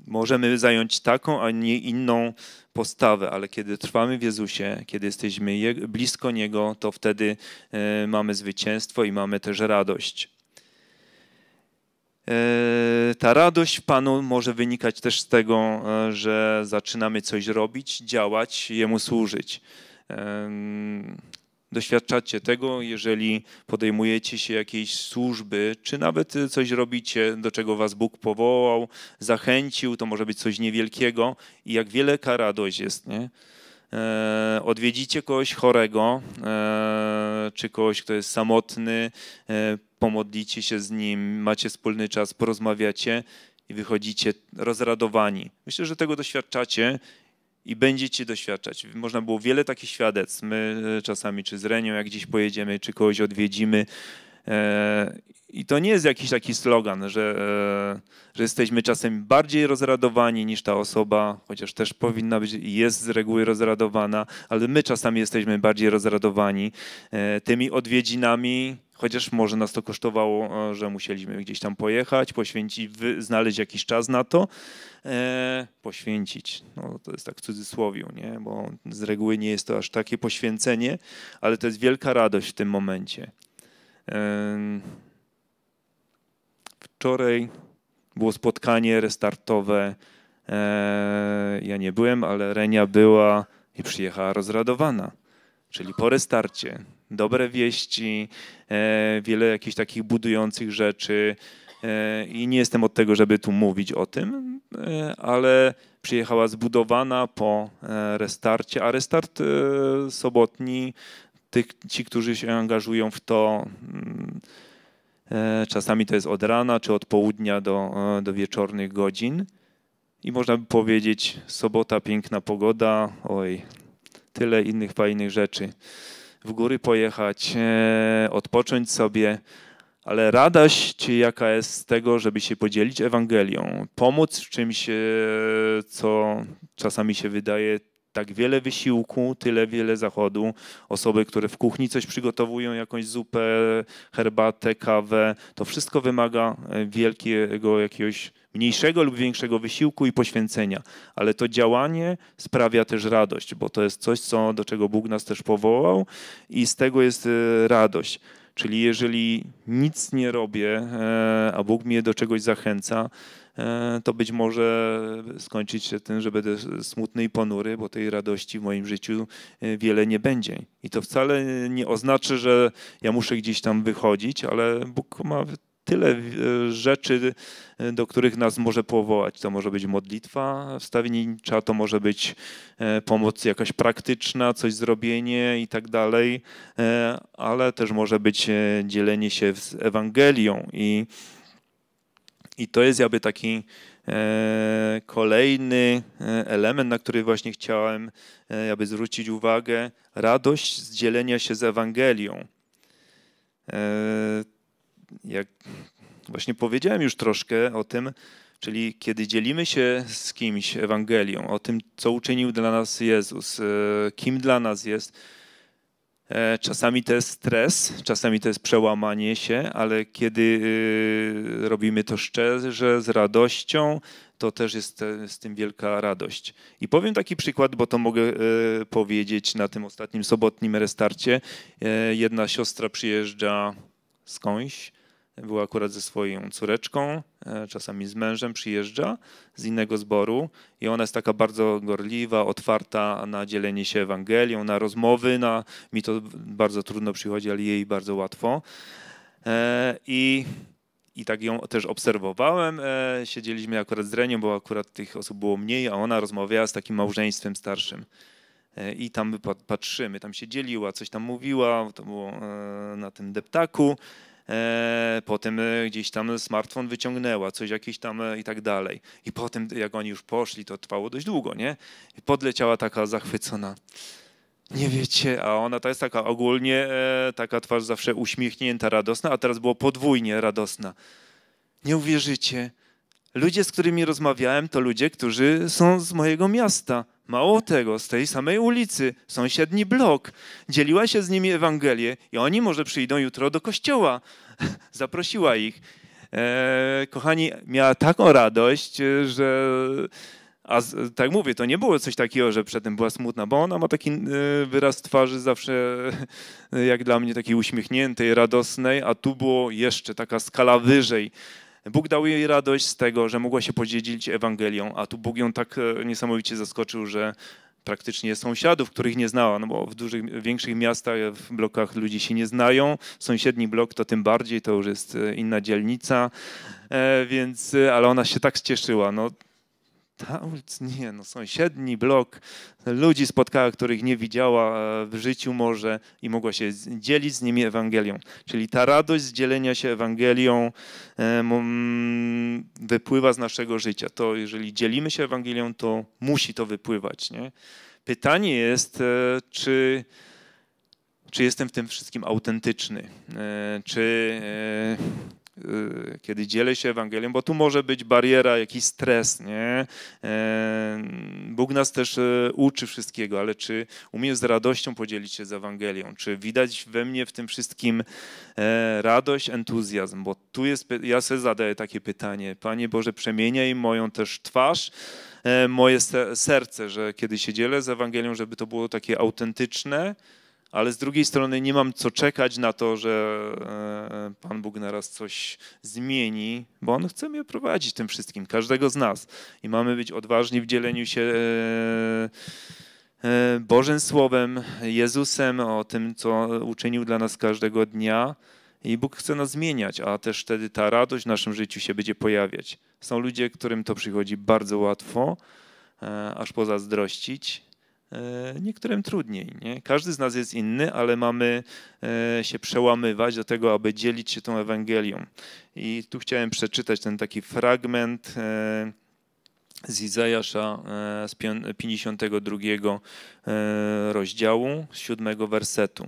możemy zająć taką, a nie inną postawę, ale kiedy trwamy w Jezusie, kiedy jesteśmy blisko Niego, to wtedy e, mamy zwycięstwo i mamy też radość. E, ta radość w Panu może wynikać też z tego, że zaczynamy coś robić, działać, Jemu służyć doświadczacie tego, jeżeli podejmujecie się jakiejś służby, czy nawet coś robicie, do czego was Bóg powołał, zachęcił, to może być coś niewielkiego i jak wiele radość jest, nie? E, odwiedzicie kogoś chorego, e, czy kogoś, kto jest samotny, e, pomodlicie się z nim, macie wspólny czas, porozmawiacie i wychodzicie rozradowani. Myślę, że tego doświadczacie i będziecie doświadczać. Można było wiele takich świadectw. My e, czasami, czy z Renią, jak gdzieś pojedziemy, czy kogoś odwiedzimy, E, I to nie jest jakiś taki slogan, że, e, że jesteśmy czasem bardziej rozradowani niż ta osoba, chociaż też powinna być i jest z reguły rozradowana, ale my czasami jesteśmy bardziej rozradowani e, tymi odwiedzinami, chociaż może nas to kosztowało, że musieliśmy gdzieś tam pojechać, poświęcić, znaleźć jakiś czas na to, e, poświęcić, no to jest tak w cudzysłowie, nie? bo z reguły nie jest to aż takie poświęcenie, ale to jest wielka radość w tym momencie. Wczoraj było spotkanie restartowe. E, ja nie byłem, ale Renia była i przyjechała rozradowana. Czyli po restarcie. Dobre wieści, e, wiele jakichś takich budujących rzeczy. E, I nie jestem od tego, żeby tu mówić o tym, ale przyjechała zbudowana po restarcie, a restart sobotni tych, ci, którzy się angażują w to, mm, e, czasami to jest od rana czy od południa do, e, do wieczornych godzin. I można by powiedzieć, sobota, piękna pogoda, oj, tyle innych fajnych rzeczy. W góry pojechać, e, odpocząć sobie, ale radość jaka jest z tego, żeby się podzielić Ewangelią, pomóc w czymś, co czasami się wydaje tak wiele wysiłku, tyle wiele zachodu. Osoby, które w kuchni coś przygotowują, jakąś zupę, herbatę, kawę, to wszystko wymaga e, wielkiego jakiegoś mniejszego lub większego wysiłku i poświęcenia, ale to działanie sprawia też radość, bo to jest coś, co, do czego Bóg nas też powołał i z tego jest e, radość. Czyli jeżeli nic nie robię, e, a Bóg mnie do czegoś zachęca, E, to być może skończyć się tym, że będę smutny i ponury, bo tej radości w moim życiu e, wiele nie będzie. I to wcale nie oznacza, że ja muszę gdzieś tam wychodzić, ale Bóg ma tyle e, rzeczy, do których nas może powołać. To może być modlitwa wstawiennicza, to może być pomoc jakaś praktyczna, coś zrobienie i tak dalej, ale też może być dzielenie się z Ewangelią i i to jest jakby taki e, kolejny e, element, na który właśnie chciałem e, jakby zwrócić uwagę, radość z dzielenia się z Ewangelią. Jak właśnie powiedziałem już troszkę o tym, czyli kiedy dzielimy się z kimś Ewangelią, o tym, co uczynił dla nas Jezus, kim dla nas jest, E, czasami to jest stres, czasami to jest przełamanie się, ale kiedy y, robimy to szczerze, z radością, to też jest e, z tym wielka radość. I powiem taki przykład, bo to mogę e, powiedzieć na tym ostatnim sobotnim restarcie. Jedna siostra przyjeżdża skądś, była akurat ze swoją córeczką, e, czasami z mężem przyjeżdża z innego zboru i ona jest taka bardzo gorliwa, otwarta na dzielenie się Ewangelią, na rozmowy, na, mi to bardzo trudno przychodzi, ale jej bardzo łatwo. E, I i tak ją też obserwowałem. E, siedzieliśmy akurat z Renią, bo akurat tych osób było mniej, a ona rozmawiała z takim małżeństwem starszym. I tam patrzymy, tam się dzieliła, coś tam mówiła, to było na tym deptaku. E, potem e, gdzieś tam smartfon wyciągnęła, coś jakieś tam e, i tak dalej. I potem jak oni już poszli, to trwało dość długo, nie? I podleciała taka zachwycona. Nie wiecie, a ona ta jest taka ogólnie, taka twarz zawsze uśmiechnięta, radosna, a teraz było podwójnie radosna. Nie uwierzycie, ludzie, z którymi rozmawiałem, to ludzie, którzy są z mojego miasta. Mało tego, z tej samej ulicy, sąsiedni blok. Dzieliła się z nimi Ewangelię i oni może przyjdą jutro do kościoła. Zaprosiła ich. E, kochani, miała taką radość, że. A z, tak mówię, to nie było coś takiego, że przedtem była smutna, bo ona ma taki e, wyraz twarzy zawsze, jak dla mnie, takiej uśmiechniętej, radosnej, a tu było jeszcze taka skala wyżej. Bóg dał jej radość z tego, że mogła się podzielić Ewangelią, a tu Bóg ją tak e, niesamowicie zaskoczył, że praktycznie sąsiadów, których nie znała, no bo w dużych, większych miastach, w blokach ludzi się nie znają, sąsiedni blok to tym bardziej, to już jest e, inna dzielnica, e, więc, ale ona się tak cieszyła, no ta ulica, nie, no sąsiedni blok, ludzi spotkała, których nie widziała e, w życiu może i mogła się dzielić z nimi Ewangelią. Czyli ta radość z dzielenia się Ewangelią e, mm, wypływa z naszego życia. To jeżeli dzielimy się Ewangelią, to musi to wypływać. Nie? Pytanie jest, e, czy czy jestem w tym wszystkim autentyczny, czy Y, kiedy dzielę się Ewangelią, bo tu może być bariera, jakiś stres, nie? E, Bóg nas też e, uczy wszystkiego, ale czy umiem z radością podzielić się z Ewangelią? Czy widać we mnie w tym wszystkim e, radość, entuzjazm? Bo tu jest, ja sobie zadaję takie pytanie, Panie Boże, przemieniaj moją też twarz, moje serce, że kiedy się dzielę z Ewangelią, żeby to było takie autentyczne, ale z drugiej strony nie mam co czekać na to, że e, e, Pan Bóg naraz coś zmieni, bo On chce mnie prowadzić tym wszystkim, każdego z nas. I mamy być odważni w dzieleniu się e, Bożym Słowem, Jezusem, o tym, co uczynił dla nas każdego dnia. I Bóg chce nas zmieniać, a też wtedy ta radość w naszym życiu się będzie pojawiać. Są ludzie, którym to przychodzi bardzo łatwo, aż pozazdrościć, E, niektórym trudniej. Nie? Każdy z nas jest inny, ale mamy e, się przełamywać do tego, aby dzielić się tą Ewangelią. I tu chciałem przeczytać ten taki fragment e, z Izajasza z 52 rozdziału, z 7 wersetu.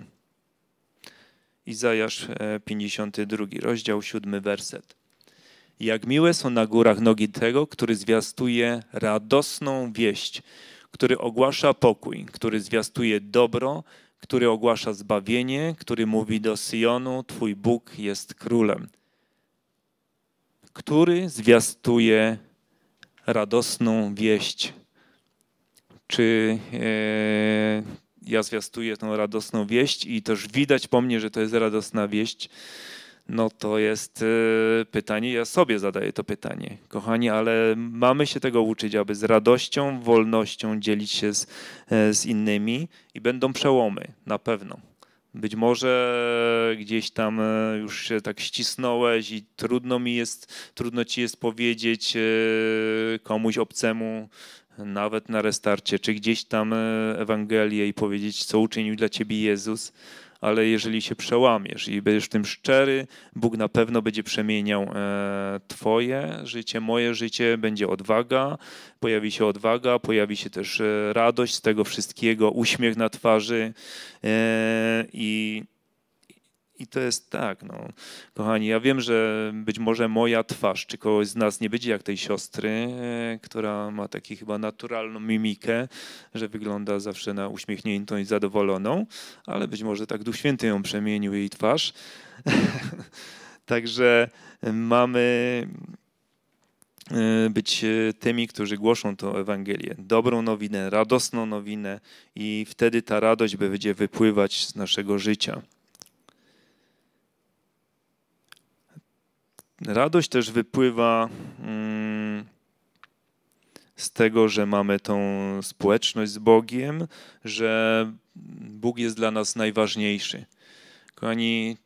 Izajasz 52, rozdział 7, werset. Jak miłe są na górach nogi tego, który zwiastuje radosną wieść, który ogłasza pokój, który zwiastuje dobro, który ogłasza zbawienie, który mówi do Syjonu: Twój Bóg jest królem, który zwiastuje radosną wieść. Czy e, ja zwiastuję tą radosną wieść i też widać po mnie, że to jest radosna wieść, no to jest y, pytanie, ja sobie zadaję to pytanie. Kochani, ale mamy się tego uczyć, aby z radością, wolnością dzielić się z, e, z innymi i będą przełomy, na pewno. Być może gdzieś tam e, już się tak ścisnąłeś i trudno mi jest, trudno ci jest powiedzieć e, komuś obcemu, nawet na restarcie, czy gdzieś tam Ewangelię i powiedzieć, co uczynił dla ciebie Jezus ale jeżeli się przełamiesz i będziesz w tym szczery, Bóg na pewno będzie przemieniał e, Twoje życie, moje życie, będzie odwaga, pojawi się odwaga, pojawi się też e, radość z tego wszystkiego, uśmiech na twarzy e, i i to jest tak, no. kochani, ja wiem, że być może moja twarz, czy kogoś z nas nie będzie jak tej siostry, e, która ma taką chyba naturalną mimikę, że wygląda zawsze na uśmiechniętą i zadowoloną, ale być może tak Duch Święty ją przemienił, jej twarz. Także mamy e, być e, tymi, którzy głoszą tę Ewangelię, dobrą nowinę, radosną nowinę i wtedy ta radość będzie wypływać z naszego życia. Radość też wypływa mm, z tego, że mamy tą społeczność z Bogiem, że Bóg jest dla nas najważniejszy. Kochani,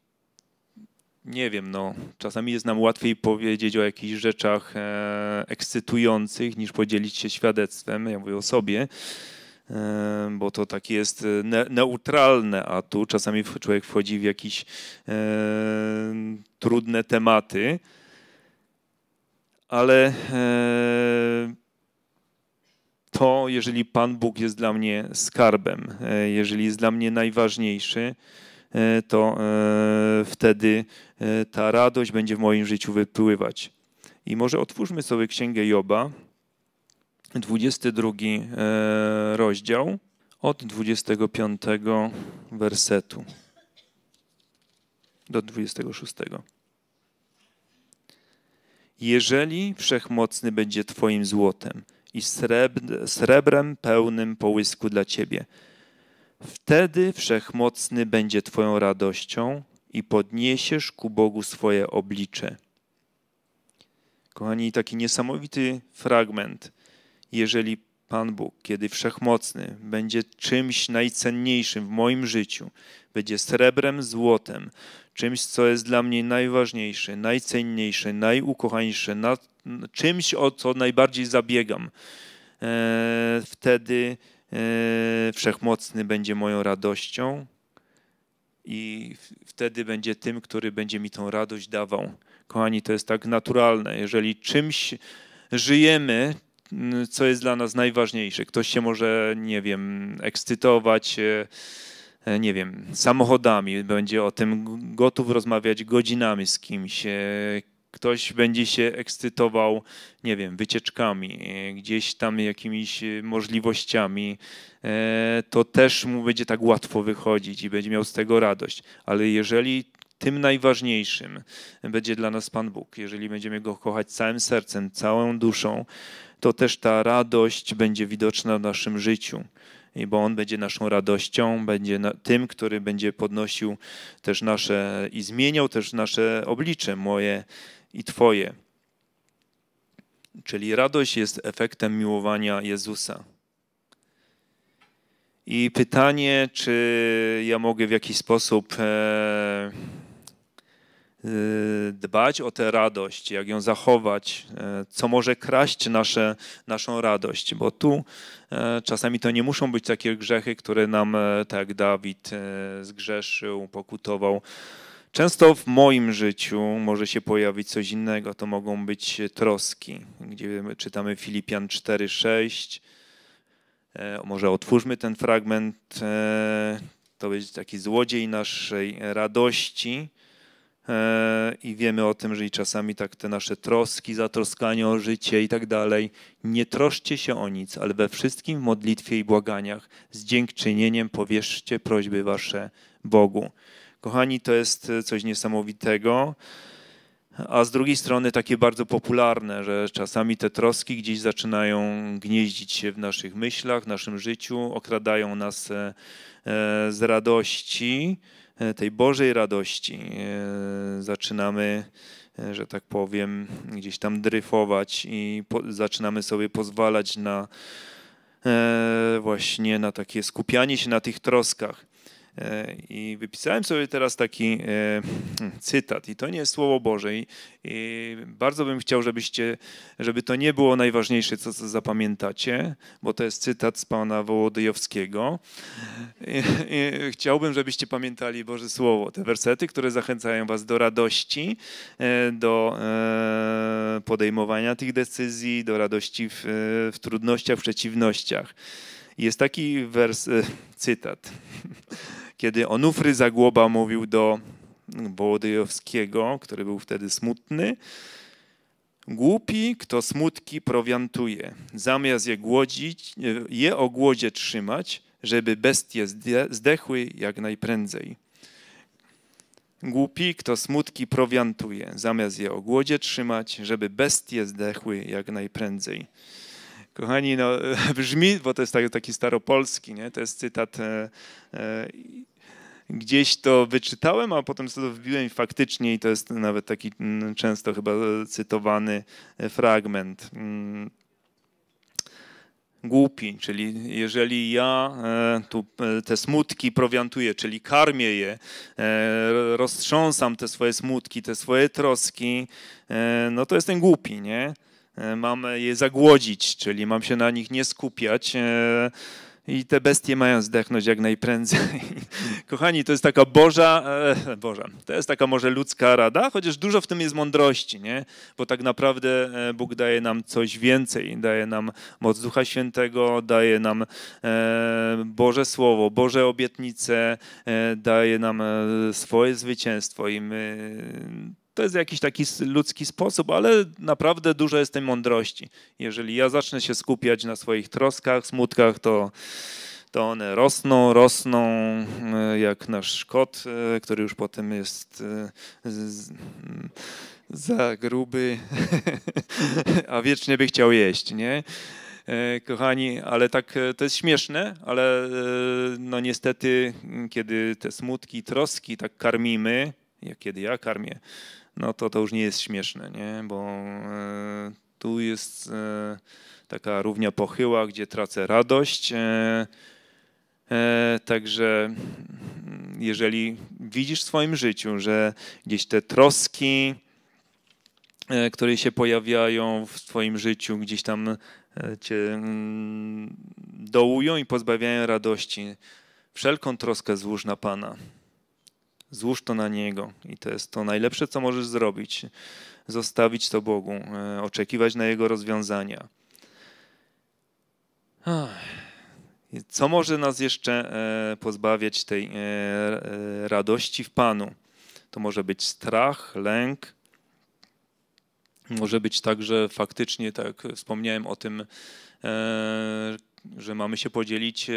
nie wiem, no, czasami jest nam łatwiej powiedzieć o jakichś rzeczach e, ekscytujących niż podzielić się świadectwem, ja mówię o sobie, bo to takie jest e, neutralne, a tu czasami człowiek wchodzi w jakieś trudne tematy. Ale to, jeżeli Pan Bóg jest dla mnie skarbem, e, jeżeli jest dla mnie najważniejszy, e, to wtedy ta radość będzie w moim życiu wypływać. I może otwórzmy sobie Księgę Joba. 22 e, rozdział od 25 wersetu do 26. Jeżeli wszechmocny będzie Twoim złotem i srebrem pełnym połysku dla Ciebie, wtedy wszechmocny będzie Twoją radością i podniesiesz ku Bogu swoje oblicze. Kochani, taki niesamowity fragment – jeżeli Pan Bóg, kiedy wszechmocny, będzie czymś najcenniejszym w moim życiu, będzie srebrem, złotem, czymś, co jest dla mnie najważniejsze, najcenniejsze, najukochańsze, nad, czymś, o co najbardziej zabiegam, e, wtedy e, wszechmocny będzie moją radością i wtedy będzie tym, który będzie mi tą radość dawał. Kochani, to jest tak naturalne. Jeżeli czymś żyjemy, co jest dla nas najważniejsze. Ktoś się może, nie wiem, ekscytować, e, e, nie wiem, samochodami, będzie o tym gotów rozmawiać godzinami z kimś. E, ktoś będzie się ekscytował, nie wiem, wycieczkami, gdzieś tam jakimiś możliwościami, to też mu będzie tak łatwo wychodzić i będzie miał z tego radość. Ale jeżeli tym najważniejszym będzie dla nas Pan Bóg. Jeżeli będziemy Go kochać całym sercem, całą duszą, to też ta radość będzie widoczna w naszym życiu. I bo On będzie naszą radością, będzie tym, który będzie podnosił też nasze i zmieniał też nasze oblicze, moje i Twoje. Czyli radość jest efektem miłowania Jezusa. I pytanie, czy ja mogę w jakiś sposób. E Y, dbać o tę radość, jak ją zachować, y, co może kraść nasze, naszą radość, bo tu y, czasami to nie muszą być takie grzechy, które nam, tak Dawid zgrzeszył, pokutował. Często w moim życiu może się pojawić coś innego, to mogą być troski, gdzie czytamy Filipian 4, 6, e, może otwórzmy ten fragment. E, to jest taki złodziej naszej radości. E, i wiemy o tym, że i czasami tak te nasze troski, zatroskanie o życie i tak dalej. Nie troszcie się o nic, ale we wszystkim w modlitwie i błaganiach z dziękczynieniem powierzcie prośby wasze Bogu. Kochani, to jest e, coś niesamowitego. A z drugiej strony takie bardzo popularne, że czasami te troski gdzieś zaczynają gnieździć się w naszych myślach, w naszym życiu, okradają nas e, z radości E, tej Bożej radości e, zaczynamy, e, że tak powiem, gdzieś tam dryfować i po, zaczynamy sobie pozwalać na właśnie na takie skupianie się na tych troskach. E, I wypisałem sobie teraz taki e, cytat, i to nie jest Słowo Boże. I, bardzo bym chciał, żebyście, żeby to nie było najważniejsze, co, zapamiętacie, bo to jest cytat z pana Wołodyjowskiego. i chciałbym, żebyście pamiętali Boże Słowo, te wersety, które zachęcają was do radości, e, do podejmowania tych decyzji, do radości w, w trudnościach, w przeciwnościach. Jest taki wers, cytat kiedy Onufry Zagłoba mówił do Bołodyjowskiego, który był wtedy smutny, Głupi, kto smutki prowiantuje, zamiast je, głodzić, je o głodzie trzymać, żeby bestie zdechły jak najprędzej. Głupi, kto smutki prowiantuje, zamiast je o głodzie trzymać, żeby bestie zdechły jak najprędzej. Kochani, no, brzmi, bo to jest taki staropolski, nie? to jest cytat e, e, gdzieś to wyczytałem, a potem sobie to wbiłem i faktycznie, i to jest nawet taki mm, często chyba e, cytowany e, fragment. Mm. Głupi, czyli jeżeli ja e, tu te smutki prowiantuję, czyli karmię je, roztrząsam te swoje smutki, te swoje troski, no to jestem głupi, nie? Mam je zagłodzić, czyli mam się na nich nie skupiać i te bestie mają zdechnąć jak najprędzej. Kochani, to jest taka Boża, e, Boża, to jest taka może ludzka rada, chociaż dużo w tym jest mądrości, nie? bo tak naprawdę e, Bóg daje nam coś więcej, daje nam moc Ducha Świętego, daje nam e, Boże Słowo, Boże obietnice, e, daje nam e, swoje zwycięstwo i my to jest jakiś taki ludzki sposób, ale naprawdę dużo jest tej mądrości. Jeżeli ja zacznę się skupiać na swoich troskach, smutkach, to, to one rosną, rosną, e, jak nasz kot, e, który już potem jest e, za gruby, a wiecznie by chciał jeść, nie? kochani, ale tak to jest śmieszne, ale no niestety, kiedy te smutki, troski tak karmimy, jak kiedy ja karmię no to to już nie jest śmieszne, nie? bo e, tu jest e, taka równia pochyła, gdzie tracę radość. E, także mm, jeżeli widzisz w swoim życiu, że gdzieś te troski, które się pojawiają w Twoim życiu, gdzieś tam Cię mm, dołują i pozbawiają radości, wszelką troskę złóż na Pana. Złóż to na Niego i to jest to najlepsze, co możesz zrobić. Zostawić to Bogu, e, oczekiwać na Jego rozwiązania. Co może nas jeszcze e, pozbawiać tej e, radości w Panu? To może być strach, lęk, może być tak, że faktycznie, tak jak wspomniałem o tym że mamy się podzielić e,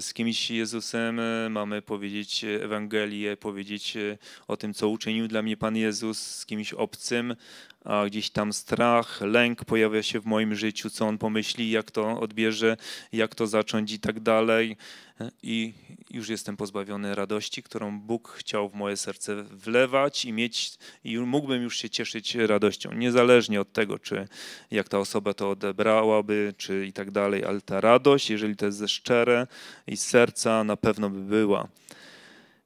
z kimś Jezusem, e, mamy powiedzieć Ewangelię, powiedzieć e, o tym, co uczynił dla mnie Pan Jezus z kimś obcym, a gdzieś tam strach, lęk pojawia się w moim życiu, co on pomyśli, jak to odbierze, jak to zacząć i tak dalej. I już jestem pozbawiony radości, którą Bóg chciał w moje serce wlewać i mieć, i mógłbym już się cieszyć radością, niezależnie od tego, czy jak ta osoba to odebrałaby, czy i tak dalej, ale ta radość, jeżeli to jest szczere i serca, na pewno by była.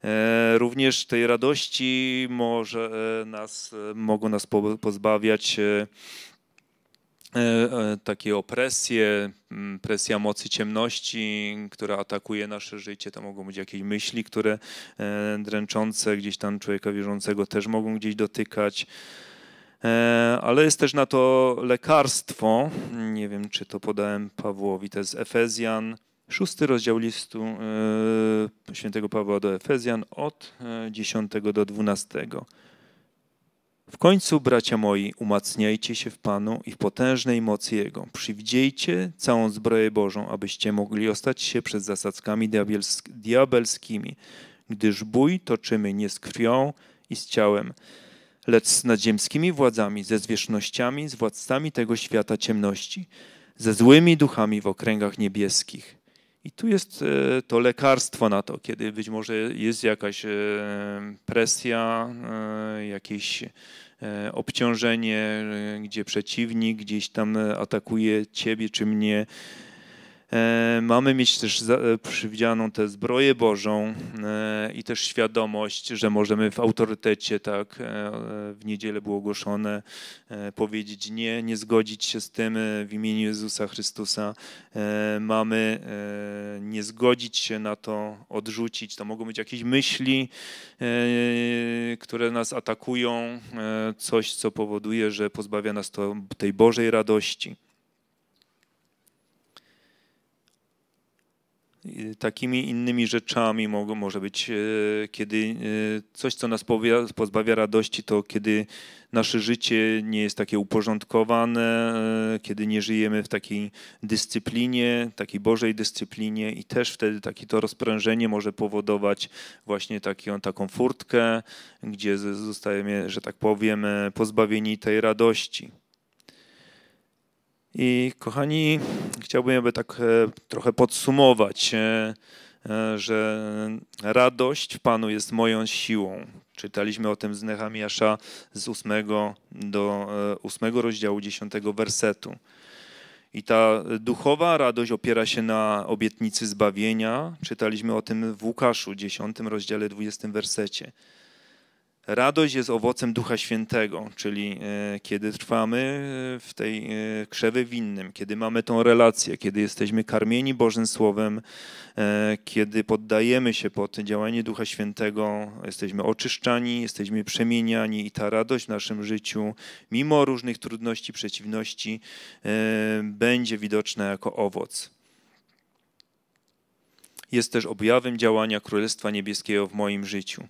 E, również tej radości może e, nas, e, mogą nas pozbawiać takie opresje, presja mocy ciemności, która atakuje nasze życie, to mogą być jakieś myśli, które dręczące gdzieś tam człowieka wierzącego też mogą gdzieś dotykać. Ale jest też na to lekarstwo. Nie wiem, czy to podałem Pawłowi, to jest Efezjan Szósty rozdział listu e, świętego Pawła do Efezjan od 10 e, do 12. W końcu, bracia moi, umacniajcie się w Panu i w potężnej mocy Jego. Przywdziejcie całą zbroję Bożą, abyście mogli ostać się przed zasadzkami diabelskimi, gdyż bój toczymy nie z krwią i z ciałem, lecz z nadziemskimi władzami, ze zwierznościami, z władcami tego świata ciemności, ze złymi duchami w okręgach niebieskich. I tu jest e, to lekarstwo na to, kiedy być może jest jakaś e, presja, e, jakieś obciążenie, gdzie przeciwnik gdzieś tam atakuje ciebie czy mnie E, mamy mieć też e, przywidzianą tę zbroję Bożą e, i też świadomość, że możemy w autorytecie, tak w niedzielę było ogłoszone, powiedzieć nie, nie zgodzić się z tym w imieniu Jezusa Chrystusa. Mamy nie zgodzić się na to, odrzucić. To mogą być jakieś myśli, które nas atakują, coś, co powoduje, że pozbawia nas to tej Bożej radości. Y, takimi innymi rzeczami może być, y, kiedy y, coś, co nas pozbawia radości, to kiedy nasze życie nie jest takie uporządkowane, kiedy nie żyjemy w takiej dyscyplinie, takiej Bożej dyscyplinie i też wtedy takie to rozprężenie może powodować właśnie taki taką furtkę, gdzie zostajemy, że tak powiem, pozbawieni tej radości. I kochani, chciałbym aby tak e, trochę podsumować, e, e, że radość w Panu jest moją siłą. Czytaliśmy o tym z Nehemiasza z 8 do 8 rozdziału 10 wersetu. I ta duchowa radość opiera się na obietnicy zbawienia. Czytaliśmy o tym w Łukaszu 10 rozdziale 20 wersecie. Radość jest owocem Ducha Świętego, czyli e, kiedy trwamy e, w tej e, krzewy winnym, kiedy mamy tą relację, kiedy jesteśmy karmieni Bożym Słowem, kiedy poddajemy się pod działanie Ducha Świętego, jesteśmy oczyszczani, jesteśmy przemieniani i ta radość w naszym życiu, mimo różnych trudności, przeciwności, będzie widoczna jako owoc jest też objawem działania Królestwa Niebieskiego w moim życiu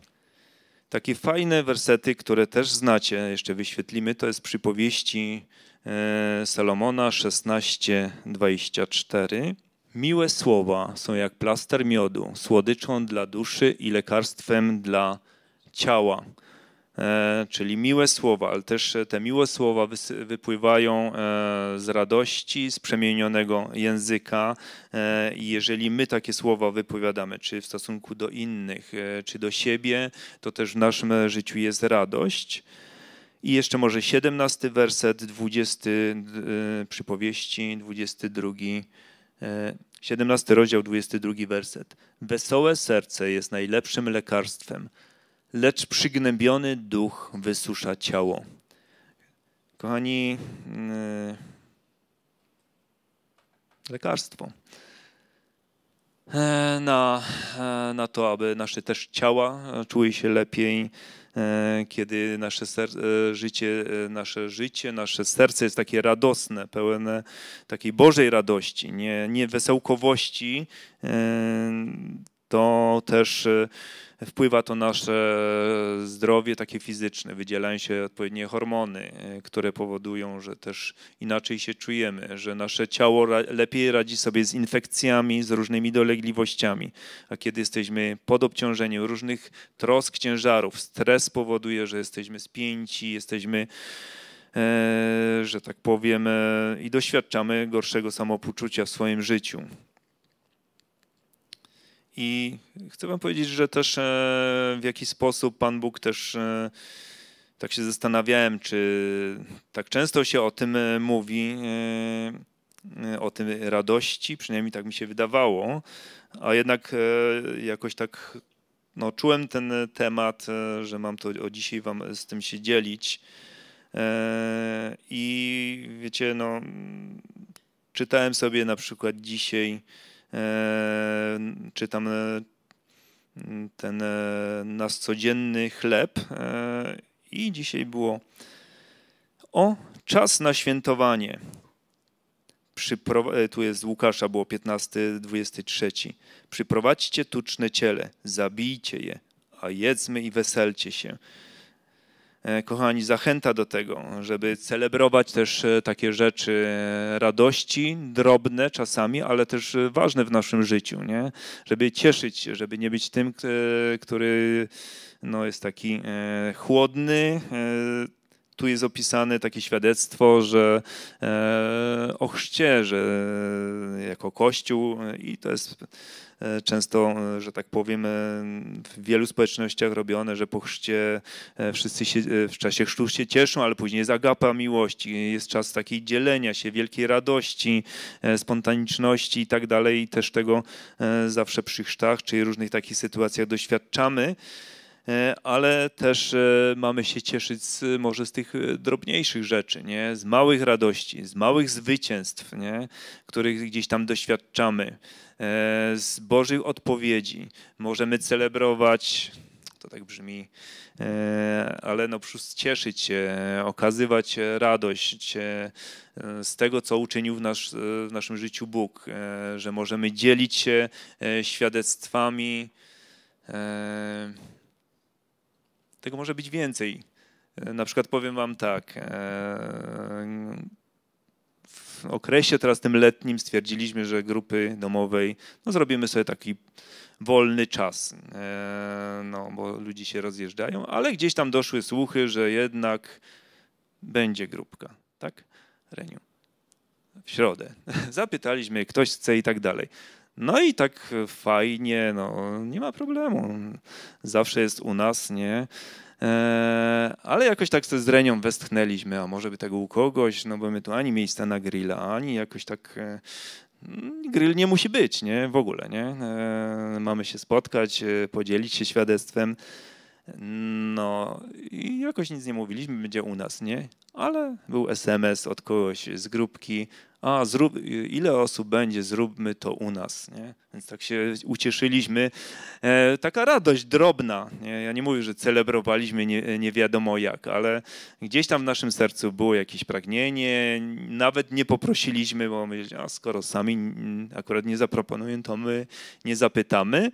takie fajne wersety, które też znacie, jeszcze wyświetlimy, to jest przypowieści e, Salomona 16:24. Miłe słowa są jak plaster miodu, słodyczą dla duszy i lekarstwem dla ciała. E, czyli miłe słowa, ale też e, te miłe słowa wypływają e, z radości, z przemienionego języka. I jeżeli my takie słowa wypowiadamy, czy w stosunku do innych, czy do siebie, to też w naszym życiu jest radość. I jeszcze może 17 werset 20 przypowieści, 22 17 rozdział, 22 werset. Wesołe serce jest najlepszym lekarstwem, lecz przygnębiony duch wysusza ciało. Kochani, mm, lekarstwo e, na, e, na to, aby nasze też ciała czuły się lepiej, e, kiedy nasze życie, nasze życie, nasze serce jest takie radosne, pełne takiej Bożej radości, nie, nie wesołkowości to też e, wpływa to nasze zdrowie takie fizyczne, wydzielają się odpowiednie hormony, e, które powodują, że też inaczej się czujemy, że nasze ciało lepiej radzi sobie z infekcjami, z różnymi dolegliwościami. A kiedy jesteśmy pod obciążeniem różnych trosk, ciężarów, stres powoduje, że jesteśmy spięci, jesteśmy e, że tak powiem, i doświadczamy gorszego samopoczucia w swoim życiu. I chcę wam powiedzieć, że też e, w jakiś sposób Pan Bóg też e, tak się zastanawiałem, czy tak często się o tym e, mówi, o tym radości, przynajmniej tak mi się wydawało, a jednak jakoś tak no, czułem ten temat, że mam to o dzisiaj wam z tym się dzielić. I wiecie, no, czytałem sobie na przykład dzisiaj E, czy tam e, ten e, nasz codzienny chleb. I dzisiaj było o czas na świętowanie. Tu jest Łukasza, było 15, 23. Przyprowadźcie tuczne ciele, zabijcie je, a jedzmy i weselcie się. E, kochani, zachęta do tego, żeby celebrować też e, takie rzeczy e, radości, drobne czasami, ale też ważne w naszym życiu, nie? Żeby cieszyć się, żeby nie być tym, który no, jest taki chłodny, tu jest opisane takie świadectwo, że e, o chrzcie, że e, jako Kościół i to jest e, często, że tak powiem, w wielu społecznościach robione, że po chrzcie wszyscy się, w czasie chrztu się cieszą, ale później jest agapa miłości, jest czas takiej dzielenia się, wielkiej radości, spontaniczności i tak dalej. Też tego zawsze przy chrztach czy różnych takich sytuacjach doświadczamy. E, ale też e, mamy się cieszyć z, może z tych e, drobniejszych rzeczy, nie? z małych radości, z małych zwycięstw, nie? których gdzieś tam doświadczamy, z Bożych odpowiedzi. Możemy celebrować to tak brzmi, ale no cieszyć się, okazywać radość z tego, co uczynił w, nasz, w naszym życiu Bóg, że możemy dzielić się świadectwami tego może być więcej. E, na przykład powiem Wam tak. E, w okresie teraz tym letnim stwierdziliśmy, że grupy domowej, no zrobimy sobie taki wolny czas, e, no bo ludzie się rozjeżdżają, ale gdzieś tam doszły słuchy, że jednak będzie grupka, tak? Reniu. W środę. Zapytaliśmy, ktoś chce i tak dalej. No i tak fajnie, no nie ma problemu. Zawsze jest u nas, nie? E, ale jakoś tak ze zrenią westchnęliśmy, a może by tego u kogoś, no bo my tu ani miejsca na grilla, ani jakoś tak e, grill nie musi być, nie? W ogóle, nie? E, mamy się spotkać, podzielić się świadectwem. No i jakoś nic nie mówiliśmy, będzie u nas, nie? Ale był SMS od kogoś z grupki, a zrób, ile osób będzie, zróbmy to u nas. Nie? Więc tak się ucieszyliśmy. E, taka radość drobna. Nie? Ja nie mówię, że celebrowaliśmy nie, nie wiadomo jak, ale gdzieś tam w naszym sercu było jakieś pragnienie. Nawet nie poprosiliśmy, bo myśleliśmy, a skoro sami akurat nie zaproponują, to my nie zapytamy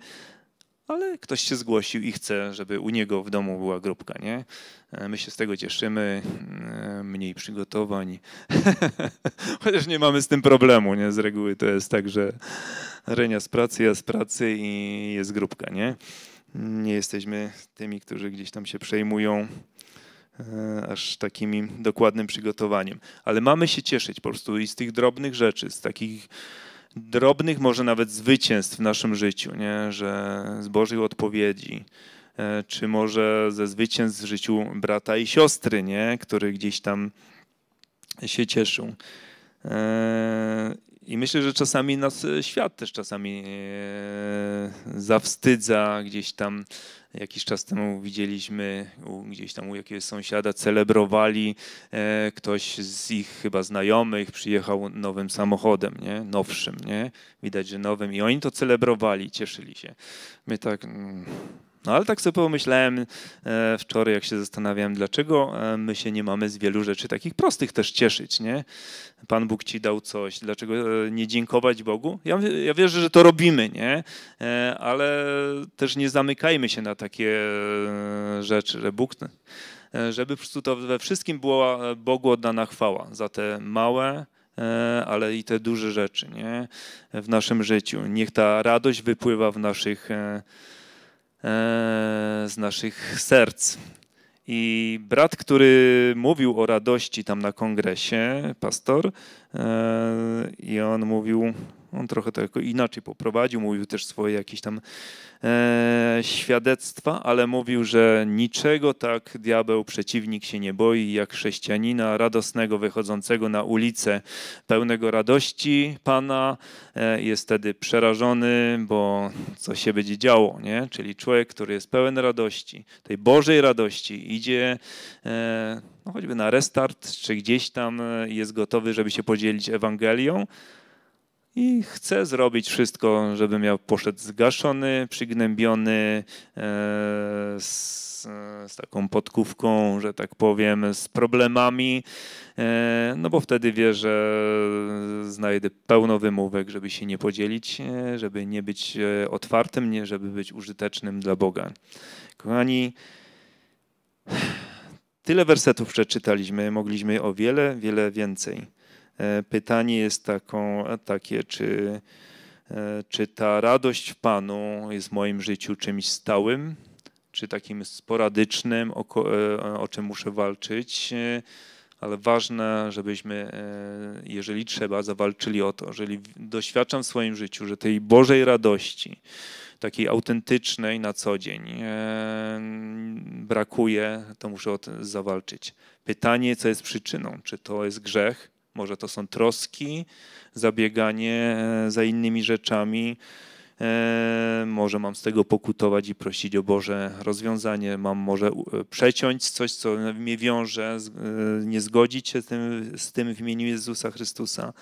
ale ktoś się zgłosił i chce, żeby u niego w domu była grupka, nie? E, my się z tego cieszymy, e, mniej przygotowań, chociaż nie mamy z tym problemu, nie? Z reguły to jest tak, że Renia z pracy, ja z pracy i jest grupka, nie? Nie jesteśmy tymi, którzy gdzieś tam się przejmują e, aż takim dokładnym przygotowaniem. Ale mamy się cieszyć po prostu i z tych drobnych rzeczy, z takich drobnych, może nawet zwycięstw w naszym życiu, nie? że z Bożej odpowiedzi, e, czy może ze zwycięstw w życiu brata i siostry, nie? który gdzieś tam się cieszył. E, I myślę, że czasami nas świat też czasami e, zawstydza, gdzieś tam Jakiś czas temu widzieliśmy u, gdzieś tam u jakiegoś sąsiada, celebrowali, e, ktoś z ich chyba znajomych przyjechał nowym samochodem, nie? nowszym, nie? widać, że nowym i oni to celebrowali, cieszyli się. My tak... Mm, no ale tak sobie pomyślałem e, wczoraj, jak się zastanawiałem, dlaczego e, my się nie mamy z wielu rzeczy takich prostych też cieszyć, nie? Pan Bóg ci dał coś, dlaczego e, nie dziękować Bogu? Ja, ja wierzę, że to robimy, nie? ale też nie zamykajmy się na takie rzeczy, że Bóg żeby po prostu to we wszystkim była Bogu oddana chwała za te małe, ale i te duże rzeczy nie? w naszym życiu. Niech ta radość wypływa w naszych E, z naszych serc. I brat, który mówił o radości tam na kongresie, pastor, e, i on mówił, on trochę to jako inaczej poprowadził, mówił też swoje jakieś tam e, świadectwa, ale mówił, że niczego tak diabeł, przeciwnik się nie boi, jak chrześcijanina radosnego wychodzącego na ulicę, pełnego radości Pana, e, jest wtedy przerażony, bo co się będzie działo, nie? Czyli człowiek, który jest pełen radości, tej Bożej radości, idzie e, no choćby na restart, czy gdzieś tam e, jest gotowy, żeby się podzielić Ewangelią, i chcę zrobić wszystko, żeby miał poszedł zgaszony, przygnębiony, e, z, z taką podkówką, że tak powiem, z problemami, e, no bo wtedy wie, że znajdę pełno wymówek, żeby się nie podzielić, e, żeby nie być otwartym, nie żeby być użytecznym dla Boga. Kochani, tyle wersetów przeczytaliśmy, mogliśmy o wiele, wiele więcej. E, pytanie jest taką, e, takie, czy, e, czy ta radość w Panu jest w moim życiu czymś stałym, czy takim sporadycznym, o, o czym muszę walczyć, ale ważne, żebyśmy, jeżeli trzeba, zawalczyli o to. Jeżeli doświadczam w swoim życiu, że tej Bożej radości, takiej autentycznej na co dzień brakuje, to muszę o to zawalczyć. Pytanie, co jest przyczyną? Czy to jest grzech? Może to są troski, zabieganie e, za innymi rzeczami. E, może mam z tego pokutować i prosić o Boże rozwiązanie. Mam może e, przeciąć coś, co mnie wiąże, nie zgodzić się z tym, w imieniu Jezusa Chrystusa.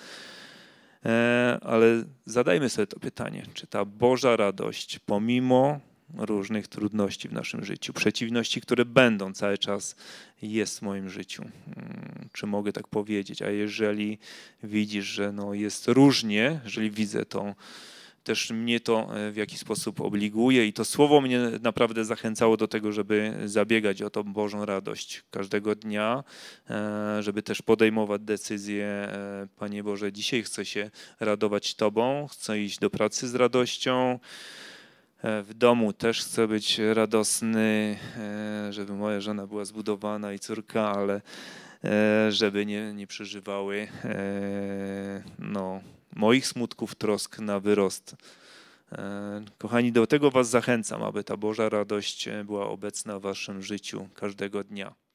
Ale zadajmy sobie to pytanie, czy ta Boża radość, pomimo różnych trudności w naszym życiu, przeciwności, które będą cały czas jest w moim życiu. Hmm, czy mogę tak powiedzieć? A jeżeli widzisz, że no jest różnie, jeżeli widzę to, też mnie to e, w jakiś sposób obliguje i to słowo mnie naprawdę zachęcało do tego, żeby zabiegać o tą Bożą radość każdego dnia, e, żeby też podejmować decyzje, e, Panie Boże, dzisiaj chcę się radować Tobą, chcę iść do pracy z radością, E, w domu też chcę być radosny, e, żeby moja żona była zbudowana i córka, ale e, żeby nie, nie przeżywały no, moich smutków, trosk na wyrost. Kochani, do tego Was zachęcam, aby ta Boża radość była obecna w Waszym życiu każdego dnia.